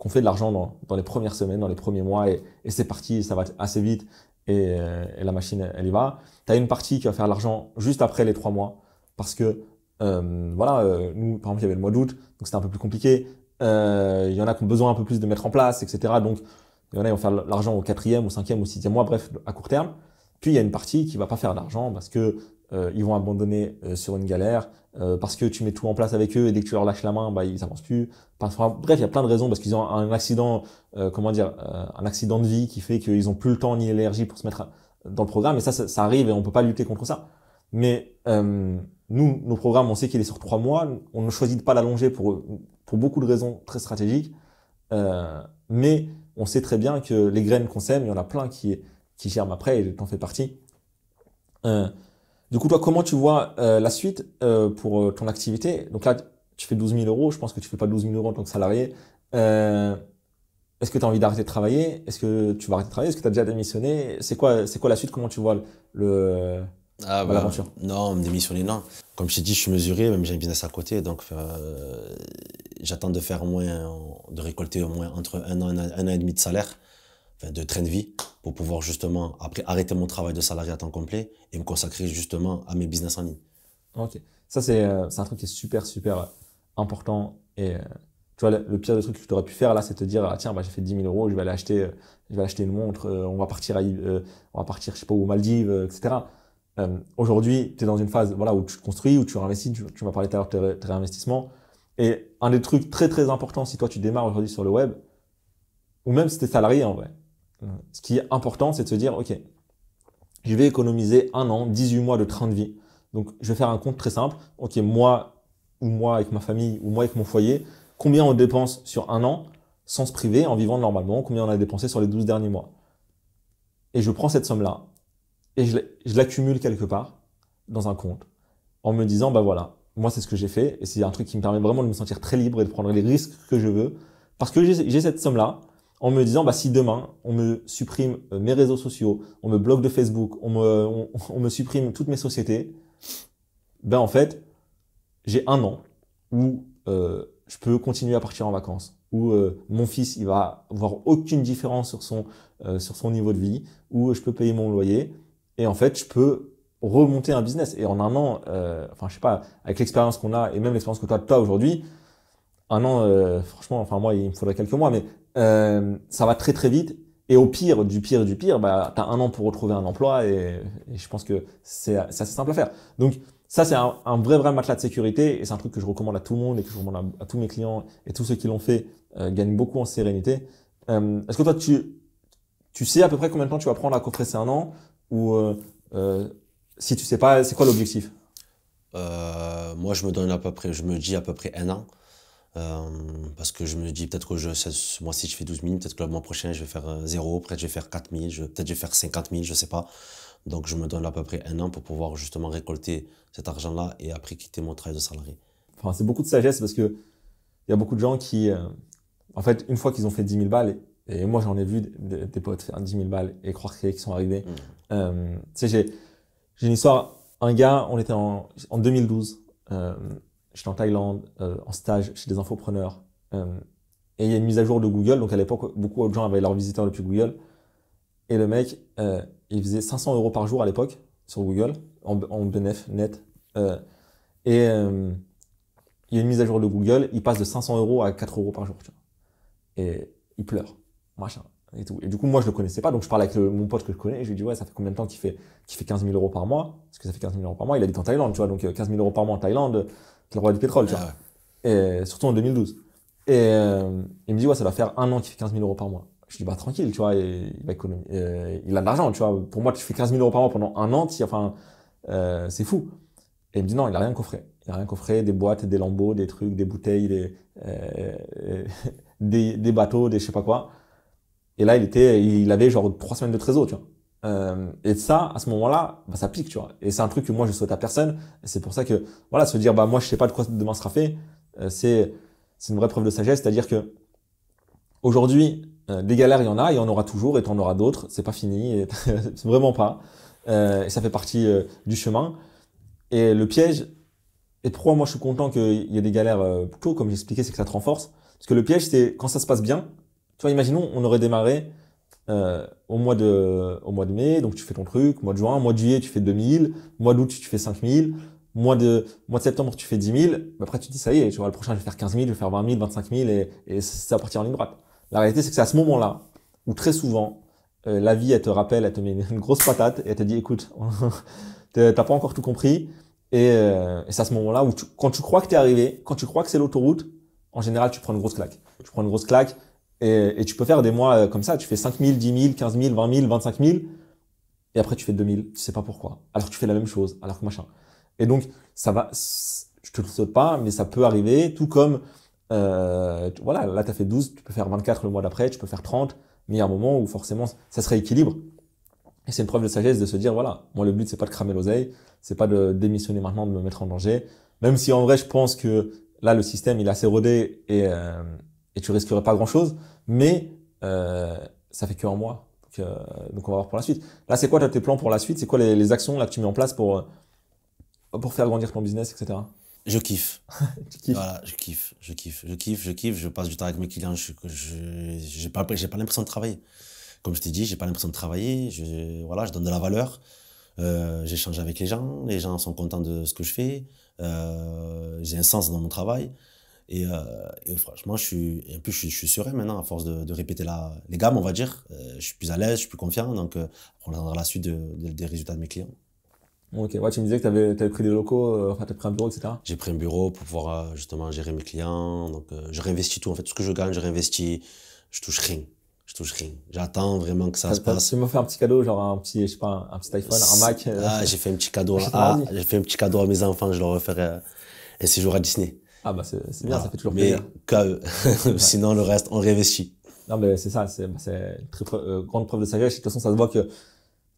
qu'on fait de l'argent dans, les premières semaines, dans les premiers mois, et, et c'est parti, ça va assez vite. Euh, et, la machine, elle y va. Tu as une partie qui va faire l'argent juste après les trois mois parce que, euh, voilà, euh, nous, par exemple, il y avait le mois d'août, donc c'était un peu plus compliqué. Il y en a qui ont besoin un peu plus de mettre en place, etc. Donc, il y en a qui vont faire l'argent au quatrième, au cinquième, au sixième mois, bref, à court terme. Puis, il y a une partie qui va pas faire d'argent parce que ils vont abandonner sur une galère, euh, parce que tu mets tout en place avec eux et dès que tu leur lâches la main, bah, ils avancent plus. bref, il y a plein de raisons parce qu'ils ont un accident, euh, comment dire, euh, un accident de vie qui fait qu'ils ont plus le temps ni l'énergie pour se mettre euh, dans le programme. Et ça, ça, arrive et on peut pas lutter contre ça. Mais nous, nos programmes, on sait qu'il est sur trois mois. On ne choisit de pas l'allonger pour pour beaucoup de raisons très stratégiques. mais on sait très bien que les graines qu'on sème, il y en a plein qui qui germent après et t'en fais partie. Euh, du coup, toi, comment tu vois euh, la suite euh, pour euh, ton activité Donc là, tu fais 12 000 euros. Je pense que tu fais pas 12 000 euros en tant que salarié. est-ce que tu as envie d'arrêter de travailler Est-ce que tu vas arrêter de travailler Est-ce que tu as déjà démissionné C'est quoi, quoi la suite Comment tu vois le ah, bah, l'aventure Non, démissionner non. Comme je t'ai dit, je suis mesuré, même j'ai un business à côté, donc j'attends de faire moins, de récolter au moins entre un an, et un an et demi de salaire de train de vie pour pouvoir justement après arrêter mon travail de salarié à temps complet et me consacrer justement à mes business en ligne. Ok, ça c'est euh, un truc qui est super super euh, important et euh, tu vois le, pire des trucs que tu aurais pu faire là c'est te dire ah, tiens bah, j'ai fait 10 000 euros je vais aller acheter je vais acheter une montre on va partir on va partir je sais pas aux Maldives etc. Aujourd'hui tu es dans une phase voilà où tu construis où tu investis tu, tu m'as parlé tout à l'heure de tes réinvestissements et un des trucs très très importants si toi tu démarres aujourd'hui sur le web ou même si tu es salarié en vrai ce qui est important, c'est de se dire, OK, je vais économiser un an, 18 mois de train de vie. Donc, je vais faire un compte très simple. OK, moi, ou moi avec ma famille, ou moi avec mon foyer, combien on dépense sur un an sans se priver, en vivant normalement, combien on a dépensé sur les 12 derniers mois. Et je prends cette somme-là et je l'accumule quelque part dans un compte en me disant, bah voilà, moi c'est ce que j'ai fait et c'est un truc qui me permet vraiment de me sentir très libre et de prendre les risques que je veux parce que j'ai cette somme-là en me disant bah si demain on me supprime euh, mes réseaux sociaux, on me bloque de Facebook, on me, supprime toutes mes sociétés, ben en fait j'ai un an où euh, je peux continuer à partir en vacances, où euh, mon fils il va voir aucune différence sur son sur son niveau de vie, où je peux payer mon loyer et en fait je peux remonter un business et en un an, enfin je sais pas avec l'expérience qu'on a et même l'expérience que toi as aujourd'hui un an, franchement, enfin moi, il me faudrait quelques mois, mais euh, ça va très très vite. Et au pire, du pire, du pire, bah, tu as un an pour retrouver un emploi et, je pense que c'est assez simple à faire. Donc, ça, c'est un, vrai, vrai matelas de sécurité et c'est un truc que je recommande à tout le monde et que je recommande à, tous mes clients et tous ceux qui l'ont fait euh, gagnent beaucoup en sérénité. Euh, Est-ce que toi, tu, tu sais à peu près combien de temps tu vas prendre à compresser un an ou euh, si tu sais pas, c'est quoi l'objectif Moi, je me donne à peu près, je me dis à peu près un an. Euh, parce que je me dis peut-être que je, ce mois-ci je fais 12 000, peut-être que le mois prochain je vais faire 0, euh, peut-être je vais faire 4 000, peut-être je vais faire 50 000, je sais pas. Donc je me donne à peu près un an pour pouvoir justement récolter cet argent-là et après quitter mon travail de salarié. Enfin, c'est beaucoup de sagesse parce que il y a beaucoup de gens qui, euh, en fait, une fois qu'ils ont fait 10 000 balles, et, moi j'en ai vu des, potes faire 10 000 balles et croire qu'ils sont arrivés. Mmh. tu sais, j'ai une histoire, un gars, on était en, en 2012 j'étais en Thaïlande, euh, en stage chez des infopreneurs. Euh, et il y a une mise à jour de Google. Donc à l'époque, beaucoup de gens avaient leurs visiteurs depuis Google. Et le mec, euh, il faisait 500 euros par jour à l'époque sur Google, en, en bénéf net. et il y a une mise à jour de Google, il passe de 500 euros à 4 euros par jour. Et il pleure, machin. Et, tout. et du coup, moi, je le connaissais pas, donc je parle avec mon pote que je connais, et je lui dis, ouais, ça fait combien de temps qu'il fait, qu'il fait 15 000 euros par mois Parce que ça fait 15 000 euros par mois, il habite en Thaïlande, tu vois, donc 15 000 euros par mois en Thaïlande, le roi du pétrole, tu ah vois. Et, surtout en 2012. Et euh, il me dit, ouais, ça va faire un an qu'il fait 15 000 euros par mois. Je dis, bah tranquille, tu vois, il il euh, a de l'argent, tu vois. Pour moi, tu fais 15 000 euros par mois pendant un an, enfin, euh, c'est fou. Et il me dit, non, il a rien coffré. Il a rien coffré, des boîtes, des lambeaux, des trucs, des bouteilles, *laughs* des, des, bateaux, des je sais pas quoi. Et là, il était, il avait genre trois semaines de trésor, tu vois. Euh, et ça, à ce moment-là, bah, ça pique, tu vois. Et c'est un truc que moi je souhaite à personne. C'est pour ça que, voilà, se dire, bah moi je sais pas de quoi demain sera fait, euh, c'est une vraie preuve de sagesse. C'est-à-dire que aujourd'hui, euh, des galères il y en a, il y en aura toujours, et en auras d'autres. C'est pas fini, *laughs* c'est vraiment pas. Euh, et ça fait partie du chemin. Et le piège, et pourquoi moi je suis content qu'il y ait des galères plutôt comme j'expliquais, c'est que ça te renforce. Parce que le piège, c'est quand ça se passe bien. Tu vois, imaginons, on aurait démarré euh, au mois de au mois de mai, donc tu fais ton truc, mois de juin, mois de juillet tu fais 2000, mois d'août tu fais 5000, mois de mois de septembre tu fais 10 000, après tu dis ça y est, tu vois le prochain je vais faire 15 000, je vais faire 20 000, 25 et, et ça partir en ligne droite. La réalité c'est que c'est à ce moment-là où très souvent euh, la vie elle te rappelle, elle te met une grosse patate et elle te dit écoute *laughs* t'as pas encore tout compris et, euh, et c'est à ce moment-là où quand tu crois que t'es arrivé, quand tu crois que c'est l'autoroute, en général tu prends une grosse claque, tu prends une grosse claque et, tu peux faire des mois euh, comme ça. Tu fais 5 000, 10 000, 15 000, 20 000, 25 000. Et après, tu fais 2 000. Tu sais pas pourquoi. Alors tu fais la même chose. Alors que machin. Et donc, ça va, je te le saute pas, mais ça peut arriver. Tout comme, euh, voilà, là, tu as fait 12, tu peux faire 24 le mois d'après, tu peux faire 30. Mais il y a un moment où forcément, ça se rééquilibre. Et c'est une preuve de sagesse de se dire, voilà, moi, le but, c'est pas de cramer l'oseille. C'est pas de démissionner maintenant, de me mettre en danger. Même si en vrai, je pense que là, le système, il est assez rodé et, euh, et tu risquerais pas grand-chose, mais euh, ça fait que un mois. Donc, donc, on va voir pour la suite. Là, c'est quoi tes plans pour la suite C'est quoi les, actions là que tu mets en place pour, euh, pour faire grandir ton business, etc. Je kiffe. *laughs* je kiffe, je kiffe, je kiffe, je kiffe. Je passe du temps avec mes clients. Je j'ai pas l'impression de travailler. Comme je t'ai dit, j'ai pas l'impression de travailler. Je voilà, je donne de la valeur. Euh, j'échange avec les gens. Les gens sont contents de ce que je fais. Euh, j'ai un sens dans mon travail. Euh, et, franchement, je suis, en plus, je, suis serein maintenant à force de, répéter la, les gammes, on va dire. Euh, je suis plus à l'aise, je suis plus confiant. Donc, euh, on attendra la suite des résultats de mes clients. Ok, ouais, tu me disais que tu avais, pris des locaux, enfin, tu as pris un bureau, etc. J'ai pris un bureau pour pouvoir justement gérer mes clients. Donc, je réinvestis tout. En fait, tout ce que je gagne, je réinvestis. Je touche rien je touche rien. J'attends vraiment que ça se passe. Tu m'as fait un petit cadeau, genre un petit, je sais pas, un, petit iPhone, un Mac. Ah, j'ai fait un petit cadeau. j'ai fait un petit cadeau à mes enfants. Je leur referai un séjour à Disney. Ah bah c'est bien, ça fait toujours plaisir. Mais e. K.E. *laughs* sinon le reste, on réinvestit. Non mais c'est ça, c'est une très euh, grande preuve de sagesse. De toute façon, ça se voit que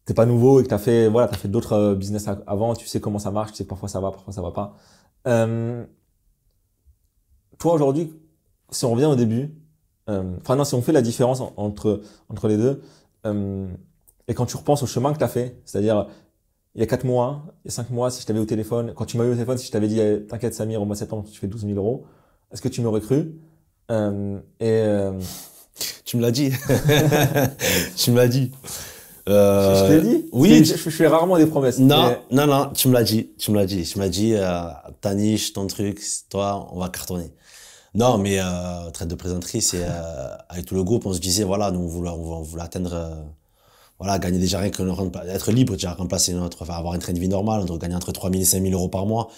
t'es pas nouveau et que t'as fait voilà, t'as fait d'autres euh, business avant. Tu sais comment ça marche, tu sais parfois ça va, parfois ça va pas. Euh, toi aujourd'hui, si on revient au début, euh, enfin non, si on fait la différence entre entre les deux et quand tu repenses au chemin que t'as fait, c'est-à-dire il y a 4 mois, il y a 5 mois, si je t'avais au téléphone, quand tu m'avais au téléphone, si je t'avais dit, eh, t'inquiète Samir, au mois de septembre, tu fais 12 000 euros, est-ce que tu m'aurais cru euh, Et euh, Tu me l'as dit. *laughs* tu me l'as dit. Euh... Je, dit Oui. Je, fais rarement des promesses. Non, non, non, tu me l'as dit. Tu me l'as dit. Tu m'as dit, euh, ta niche, ton truc, toi, on va cartonner. Non, mais euh, traite de présenterie c'est euh, avec tout le groupe, on se disait, voilà, nous, on voulait, on voulait atteindre voilà, gagner déjà rien que être libre, déjà remplacer notre, enfin, avoir un train de vie normal, entre gagner entre 3000 et 5000 euros par mois.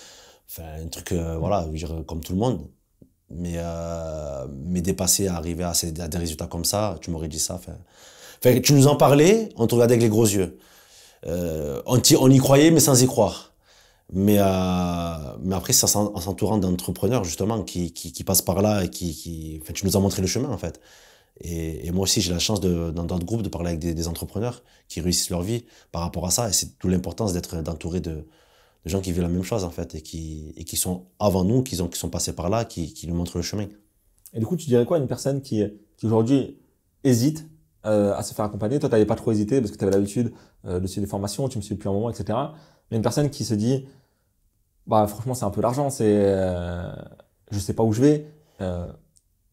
Enfin, un truc, euh, mm. voilà, euh, comme tout le monde. Mais, euh, mais dépasser, arriver à, des résultats comme ça, tu m'aurais dit ça. Enfin, tu nous en parlais, on te regardait avec les gros yeux. on, y, croyait, mais sans y croire. Mais, mais après, c'est en, s'entourant d'entrepreneurs, justement, qui, qui, passent par là et qui, qui... Enfin, tu nous as montré le chemin, en fait. Et, moi aussi, j'ai la chance dans d'autres groupes de parler avec des, entrepreneurs qui réussissent leur vie par rapport à ça. Et c'est toute l'importance d'être entouré de, gens qui vivent la même chose, en fait, et qui, qui sont avant nous, qui, ont, qui sont passés par là, qui, nous montrent le chemin. Et du coup, tu dirais quoi à une personne qui, aujourd'hui hésite euh, à se faire accompagner Toi, tu n'avais pas trop hésité parce que tu avais l'habitude euh, de suivre des formations, tu me suis depuis un moment, etc. Mais une personne qui se dit, bah franchement, c'est un peu l'argent, c'est. Euh, je sais pas où je vais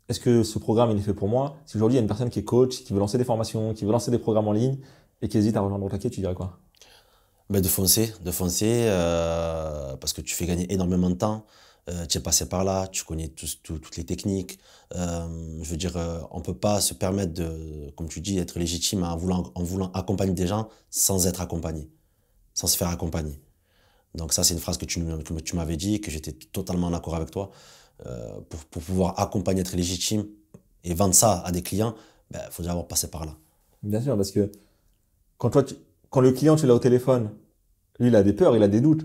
est-ce que ce programme, il est fait pour moi Si aujourd'hui, il y a une personne qui est coach, qui veut lancer des formations, qui veut lancer des programmes en ligne et qui hésite à rejoindre Taquet, tu dirais quoi ben De foncer, de foncer, euh, parce que tu fais gagner énormément de temps. Euh, tu es passé par là, tu connais toutes les techniques. Euh, je veux dire, on ne peut pas se permettre de, comme tu dis, d'être légitime en en voulant accompagner des gens sans être accompagné, sans se faire accompagner. Donc ça, c'est une phrase que tu, m'avais dit, que j'étais totalement en accord avec toi. Euh, pour, pouvoir accompagner, être légitime et vendre ça à des clients, ben, il faut déjà avoir passé par là. Bien sûr, parce que quand, toi, quand le client, tu l'as au téléphone, lui, il a des peurs, il a des doutes.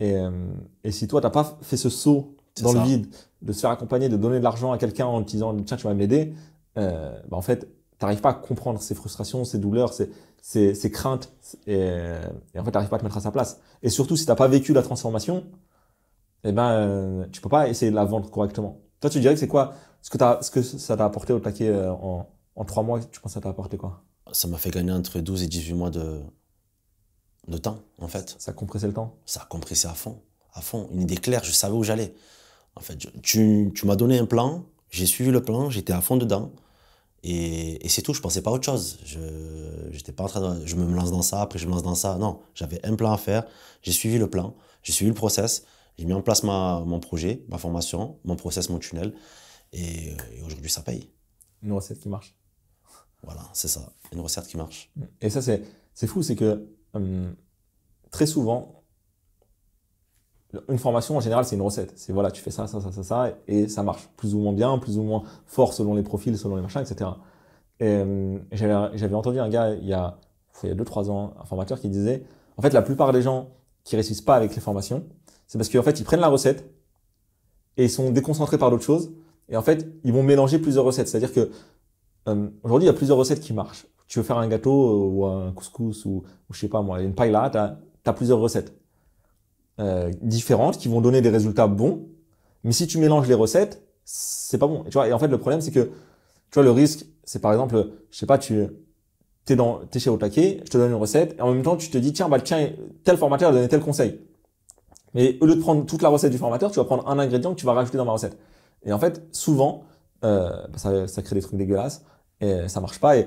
Et, euh, si toi, tu n'as pas fait ce saut dans le vide, de se faire accompagner, de donner de l'argent à quelqu'un en disant, tiens, tu vas m'aider, euh, ben, en fait, t'arrives pas à comprendre ses frustrations, ses douleurs, ses, craintes, et, en fait, t'arrives pas à te mettre à sa place. Et surtout, si t'as pas vécu la transformation, eh ben, euh, tu peux pas essayer de la vendre correctement. Toi, tu dirais que c'est quoi ce que, as, ce que ça t'a apporté au taquet euh, en, en trois mois Tu penses que ça t'a apporté quoi Ça m'a fait gagner entre 12 et 18 mois de, de temps, en fait. Ça a compressé le temps Ça a compressé à fond, à fond. Une idée claire, je savais où j'allais. En fait, tu, tu m'as donné un plan, j'ai suivi le plan, j'étais à fond dedans. Et, c'est tout, je pensais pas à autre chose. Je, j'étais pas en train de, je me lance dans ça, après je me lance dans ça. Non, j'avais un plan à faire, j'ai suivi le plan, j'ai suivi le process, j'ai mis en place ma, mon projet, ma formation, mon process, mon tunnel. Et, aujourd'hui, ça paye. Une recette qui marche. Voilà, c'est ça, une recette qui marche. Et ça, c'est, c'est fou, c'est que hum, très souvent, une formation en général c'est une recette. C'est voilà, tu fais ça, ça, ça, ça, et ça marche plus ou moins bien, plus ou moins fort selon les profils, selon les machins, etc. Et, euh, j'avais entendu un gars il y a deux, trois ans, un formateur qui disait, en fait la plupart des gens qui réussissent pas avec les formations, c'est parce qu'en fait ils prennent la recette et ils sont déconcentrés par d'autres choses, et en fait ils vont mélanger plusieurs recettes. C'est-à-dire que euh, aujourd'hui il y a plusieurs recettes qui marchent. Tu veux faire un gâteau euh, ou un couscous ou, je sais pas moi, une paella, tu as plusieurs recettes euh, différentes qui vont donner des résultats bons. Mais si tu mélanges les recettes, c'est pas bon. tu vois, et en fait, le problème, c'est que, tu vois, le risque, c'est par exemple, je sais pas, tu, t'es dans, t'es chez Otake, je te donne une recette, et en même temps, tu te dis, tiens, bah, tiens, tel formateur a donné tel conseil. Mais au lieu de prendre toute la recette du formateur, tu vas prendre un ingrédient que tu vas rajouter dans ma recette. Et en fait, souvent, euh, bah, ça, ça crée des trucs dégueulasses et ça marche pas. Et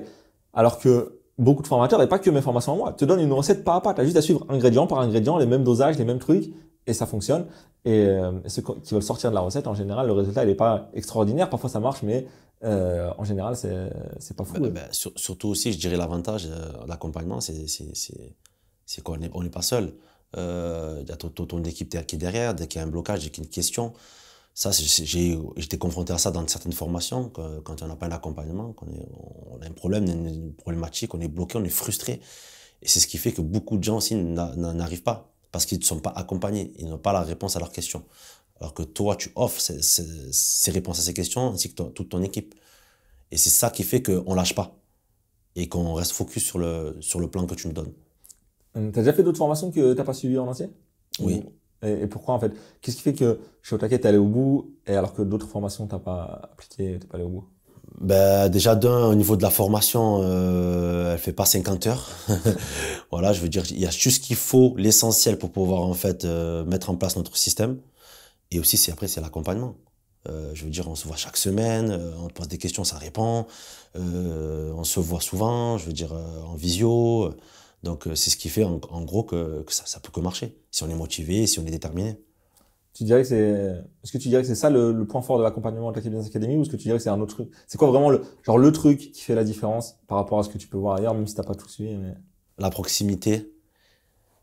alors que beaucoup de formateurs, et pas que mes formations à moi, te donnent une recette pas à pas. Tu as juste à suivre ingrédient par ingrédient, les mêmes dosages, les mêmes trucs, et ça fonctionne. Et euh, ceux qui veulent sortir de la recette, en général, le résultat, il n'est pas extraordinaire. Parfois, ça marche, mais euh, en général, c'est pas fou. Bah, bah, surtout aussi, je dirais l'avantage, euh, l'accompagnement, c'est qu'on n'est on est pas seul. Il y a toute ton équipe qui est derrière, dès qu'il y a un blocage, dès qu'il y a une question. Ça, j'étais confronté à ça dans certaines formations, quand on n'a pas accompagnement, qu'on on a un problème, une problématique, on est bloqué, on est frustré. Et c'est ce qui fait que beaucoup de gens aussi n'arrivent pas, parce qu'ils ne sont pas accompagnés, ils n'ont pas la réponse à leurs questions. Alors que toi, tu offres ces, réponses à ces questions, ainsi que toute ton équipe. Et c'est ça qui fait qu'on lâche pas, et qu'on reste focus sur le, sur le plan que tu nous donnes. Euh, tu as déjà fait d'autres formations que tu n'as pas suivies en entier Oui et, pourquoi en fait Qu'est-ce qui fait que chez Otake, es allé au bout, et alors que d'autres formations, t'as pas appliqué, t'es pas allé au bout ben, déjà d'un au niveau de la formation euh, elle fait pas 50 heures *laughs* voilà je veux dire il y a juste ce qu'il faut l'essentiel pour pouvoir en fait euh, mettre en place notre système et aussi c'est après c'est l'accompagnement euh, je veux dire on se voit chaque semaine on te pose des questions ça répond on se voit souvent je veux dire en visio donc euh, c'est ce qui fait en, gros que, ça, ça, peut que marcher, si on est motivé, si on est déterminé. Tu dirais que c'est, est-ce que tu dirais que c'est ça le, point fort de l'accompagnement de la ou est-ce que tu dirais que c'est un autre truc C'est quoi vraiment le, genre le truc qui fait la différence par rapport à ce que tu peux voir ailleurs, même si t'as pas tout suivi La proximité,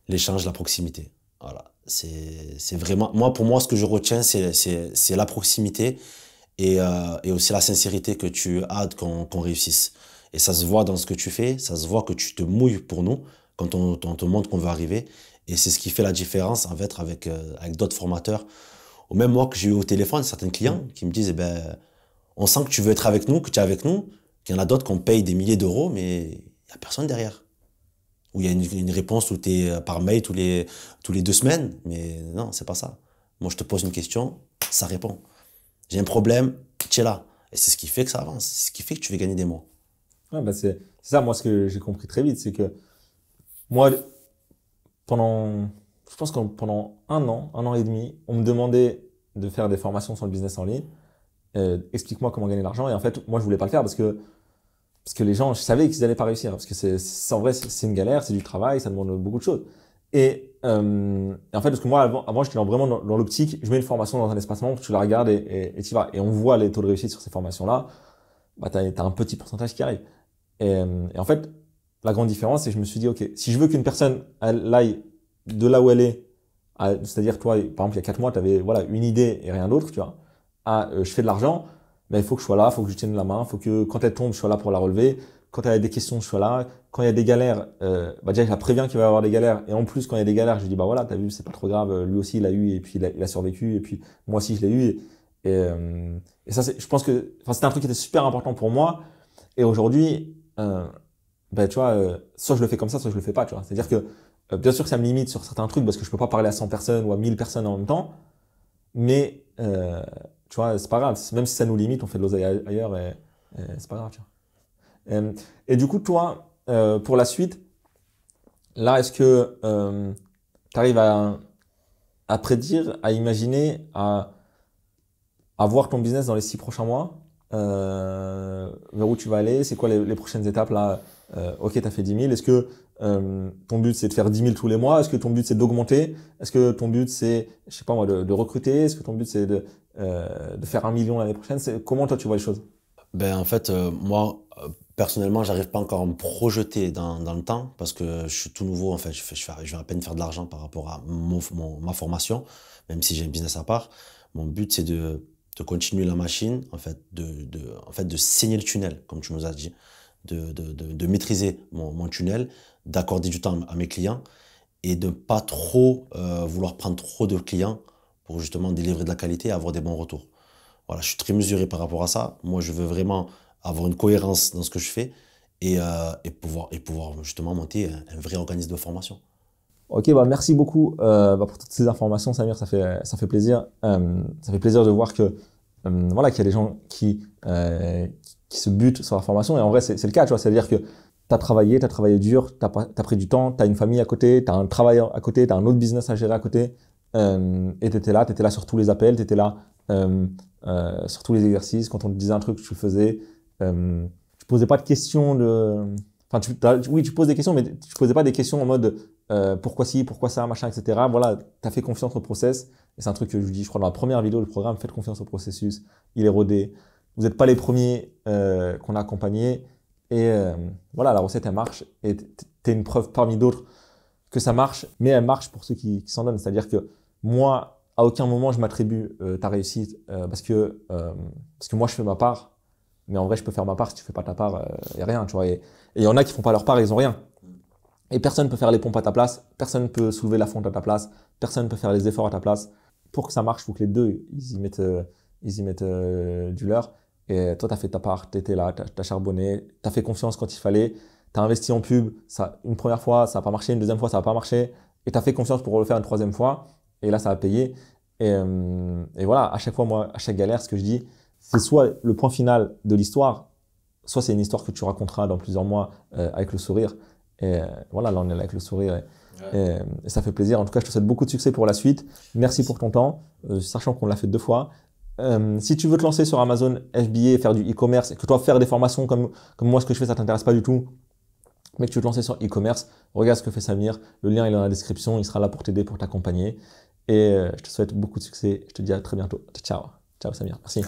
l'échange, la proximité. Voilà. C'est vraiment, moi, pour moi, ce que je retiens, c'est la proximité et, euh, et aussi la sincérité que tu as qu'on réussisse. Et ça se voit dans ce que tu fais, ça se voit que tu te mouilles pour nous quand on, te montre qu'on va arriver. Et c'est ce qui fait la différence en être avec, euh, avec d'autres formateurs. Au même moment que j'ai eu au téléphone, certains clients mm. qui me disent eh ben, on sent que tu veux être avec nous, que tu es avec nous, qu'il y en a d'autres qu'on paye des milliers d'euros, mais il n'y a personne derrière. Ou il y a une, réponse où tu es, euh, par mail tous les, tous les deux semaines, mais non, c'est pas ça. Moi, je te pose une question, ça répond. J'ai un problème, tu es là. Et c'est ce qui fait que ça avance, c'est ce qui fait que tu vas gagner des mois bah c'est ça, moi, ce que j'ai compris très vite, c'est que moi, pendant, je pense pendant un an, un an et demi, on me demandait de faire des formations sur le business en ligne. Euh, explique-moi comment gagner de l'argent. Et en fait, moi, je voulais pas le faire parce que, parce que les gens, je savais qu'ils n'allaient pas réussir. Parce que c'est en vrai, c'est une galère, c'est du travail, ça demande beaucoup de choses. Et, euh, en fait, parce que moi, avant, avant j'étais vraiment dans, l'optique, je mets une formation dans un espacement tu la regardes et tu vas. Et on voit les taux de réussite sur ces formations-là. Bah, tu as, un petit pourcentage qui arrive. Et, en fait, la grande différence, c'est que je me suis dit, OK, si je veux qu'une personne, elle aille de là où elle est, c'est-à-dire toi, par exemple, il y a 4 mois, tu avais voilà, une idée et rien d'autre, tu vois, à euh, je fais de l'argent, mais ben, il faut que je sois là, il faut que je tienne la main, il faut que quand elle tombe, je sois là pour la relever, quand elle a des questions, je sois là. Quand il y a des galères, euh, bah déjà, je la préviens qu'il va y avoir des galères. Et en plus, quand il y a des galères, je dis, bah voilà, t'as vu, c'est pas trop grave. Lui aussi, il a eu, et puis il a, survécu, et puis moi aussi, je l'ai eu. Et, et, euh, et ça, je pense que, enfin, c'était un truc qui était super important pour moi. Et aujourd'hui, ben, tu vois, euh, soit je le fais comme ça, soit je le fais pas, tu vois. C'est-à-dire que, euh, bien sûr, ça me limite sur certains trucs parce que je peux pas parler à 100 personnes ou à 1000 personnes en même temps, mais, tu vois, c'est pas grave. Même si ça nous limite, on fait de l'oseille ailleurs et, c'est pas grave, tu vois. Et, du coup, toi, pour la suite, là, est-ce que tu arrives à, à prédire, à imaginer, à, avoir voir ton business dans les six prochains mois euh, vers où tu vas aller, c'est quoi les, prochaines étapes là euh, Ok, t'as fait 10 000, est-ce que euh, ton but c'est de faire 10 000 tous les mois Est-ce que ton but c'est d'augmenter Est-ce que ton but c'est, je sais pas moi, de, de recruter Est-ce que ton but c'est de, euh, de faire un million l'année prochaine Comment toi tu vois les choses ben, En fait, euh, moi, personnellement, j'arrive pas encore à me projeter dans, dans, le temps parce que je suis tout nouveau en fait, je, fais, je, vais à peine faire de l'argent par rapport à mon, mon, ma formation, même si j'ai un business à part. Mon but c'est de de continuer la machine, en fait, de, de, en fait, de saigner le tunnel, comme tu nous as dit, de, de, de maîtriser mon, tunnel, d'accorder du temps à mes clients et de ne pas trop euh, vouloir prendre trop de clients pour justement délivrer de la qualité et avoir des bons retours. Voilà, je suis très mesuré par rapport à ça. Moi, je veux vraiment avoir une cohérence dans ce que je fais et, euh, et pouvoir, et pouvoir justement monter un vrai organisme de formation. Ok, bah merci beaucoup euh, bah, pour toutes ces informations, Samir. Ça fait, ça fait plaisir. Euh, ça fait plaisir de voir que euh, voilà qu'il y a des gens qui, qui se butent sur la formation. Et en vrai, c'est le cas, tu vois. C'est-à-dire que tu as travaillé, tu as travaillé dur, tu as, pris du temps, tu as une famille à côté, tu as un travail à côté, tu as un autre business à gérer à côté. et tu étais là, tu étais là sur tous les appels, tu étais là sur tous les exercices. Quand on te disait un truc, tu le faisais. tu posais pas de questions de. Enfin, tu, oui, tu poses des questions, mais tu posais pas des questions en mode euh, pourquoi si, pourquoi ça, machin, etc. Voilà, tu as fait confiance au process. Et c'est un truc que je vous dis, je crois, dans la première vidéo, le programme, faites confiance au processus. Il est rodé. Vous n'êtes pas les premiers euh, qu'on a accompagnés. Et euh, voilà, la recette, elle marche. Et tu es une preuve parmi d'autres que ça marche, mais elle marche pour ceux qui, s'en donnent. C'est-à-dire que moi, à aucun moment, je m'attribue ta réussite parce, que, parce que moi, je fais ma part. Mais en vrai, je peux faire ma part. Si tu fais pas ta part, et rien. Tu vois. Et il y en a qui font pas leur part, ils ont rien. Et personne ne peut faire les pompes à ta place, personne ne peut soulever la fonte à ta place, personne ne peut faire les efforts à ta place. Pour que ça marche, il faut que les deux, ils y mettent, euh, ils y mettent euh, du leur. Et toi, tu as fait ta part, tu étais là, tu as, charbonné, tu as fait confiance quand il fallait, tu as investi en pub. Ça, une première fois, ça n'a pas marché, une deuxième fois, ça n'a pas marché. Et tu as fait confiance pour le faire une troisième fois. Et là, ça a payé. Et, euh, et voilà, à chaque fois, moi, à chaque galère, ce que je dis, c'est soit le point final de l'histoire, soit c'est une histoire que tu raconteras dans plusieurs mois avec le sourire. Et euh, voilà, là, on est là avec le sourire. Et, euh, ça fait plaisir. En tout cas, je te souhaite beaucoup de succès pour la suite. Merci pour ton temps, euh, sachant qu'on l'a fait deux fois. si tu veux te lancer sur Amazon FBA, faire du e-commerce, et que toi, faire des formations comme, moi, ce que je fais, ça t'intéresse pas du tout, mais que tu veux te lancer sur e-commerce, regarde ce que fait Samir. Le lien, il est dans la description. Il sera là pour t'aider, pour t'accompagner. Et je te souhaite beaucoup de succès. Je te dis à très bientôt. Ciao. Ciao, Samir. Merci.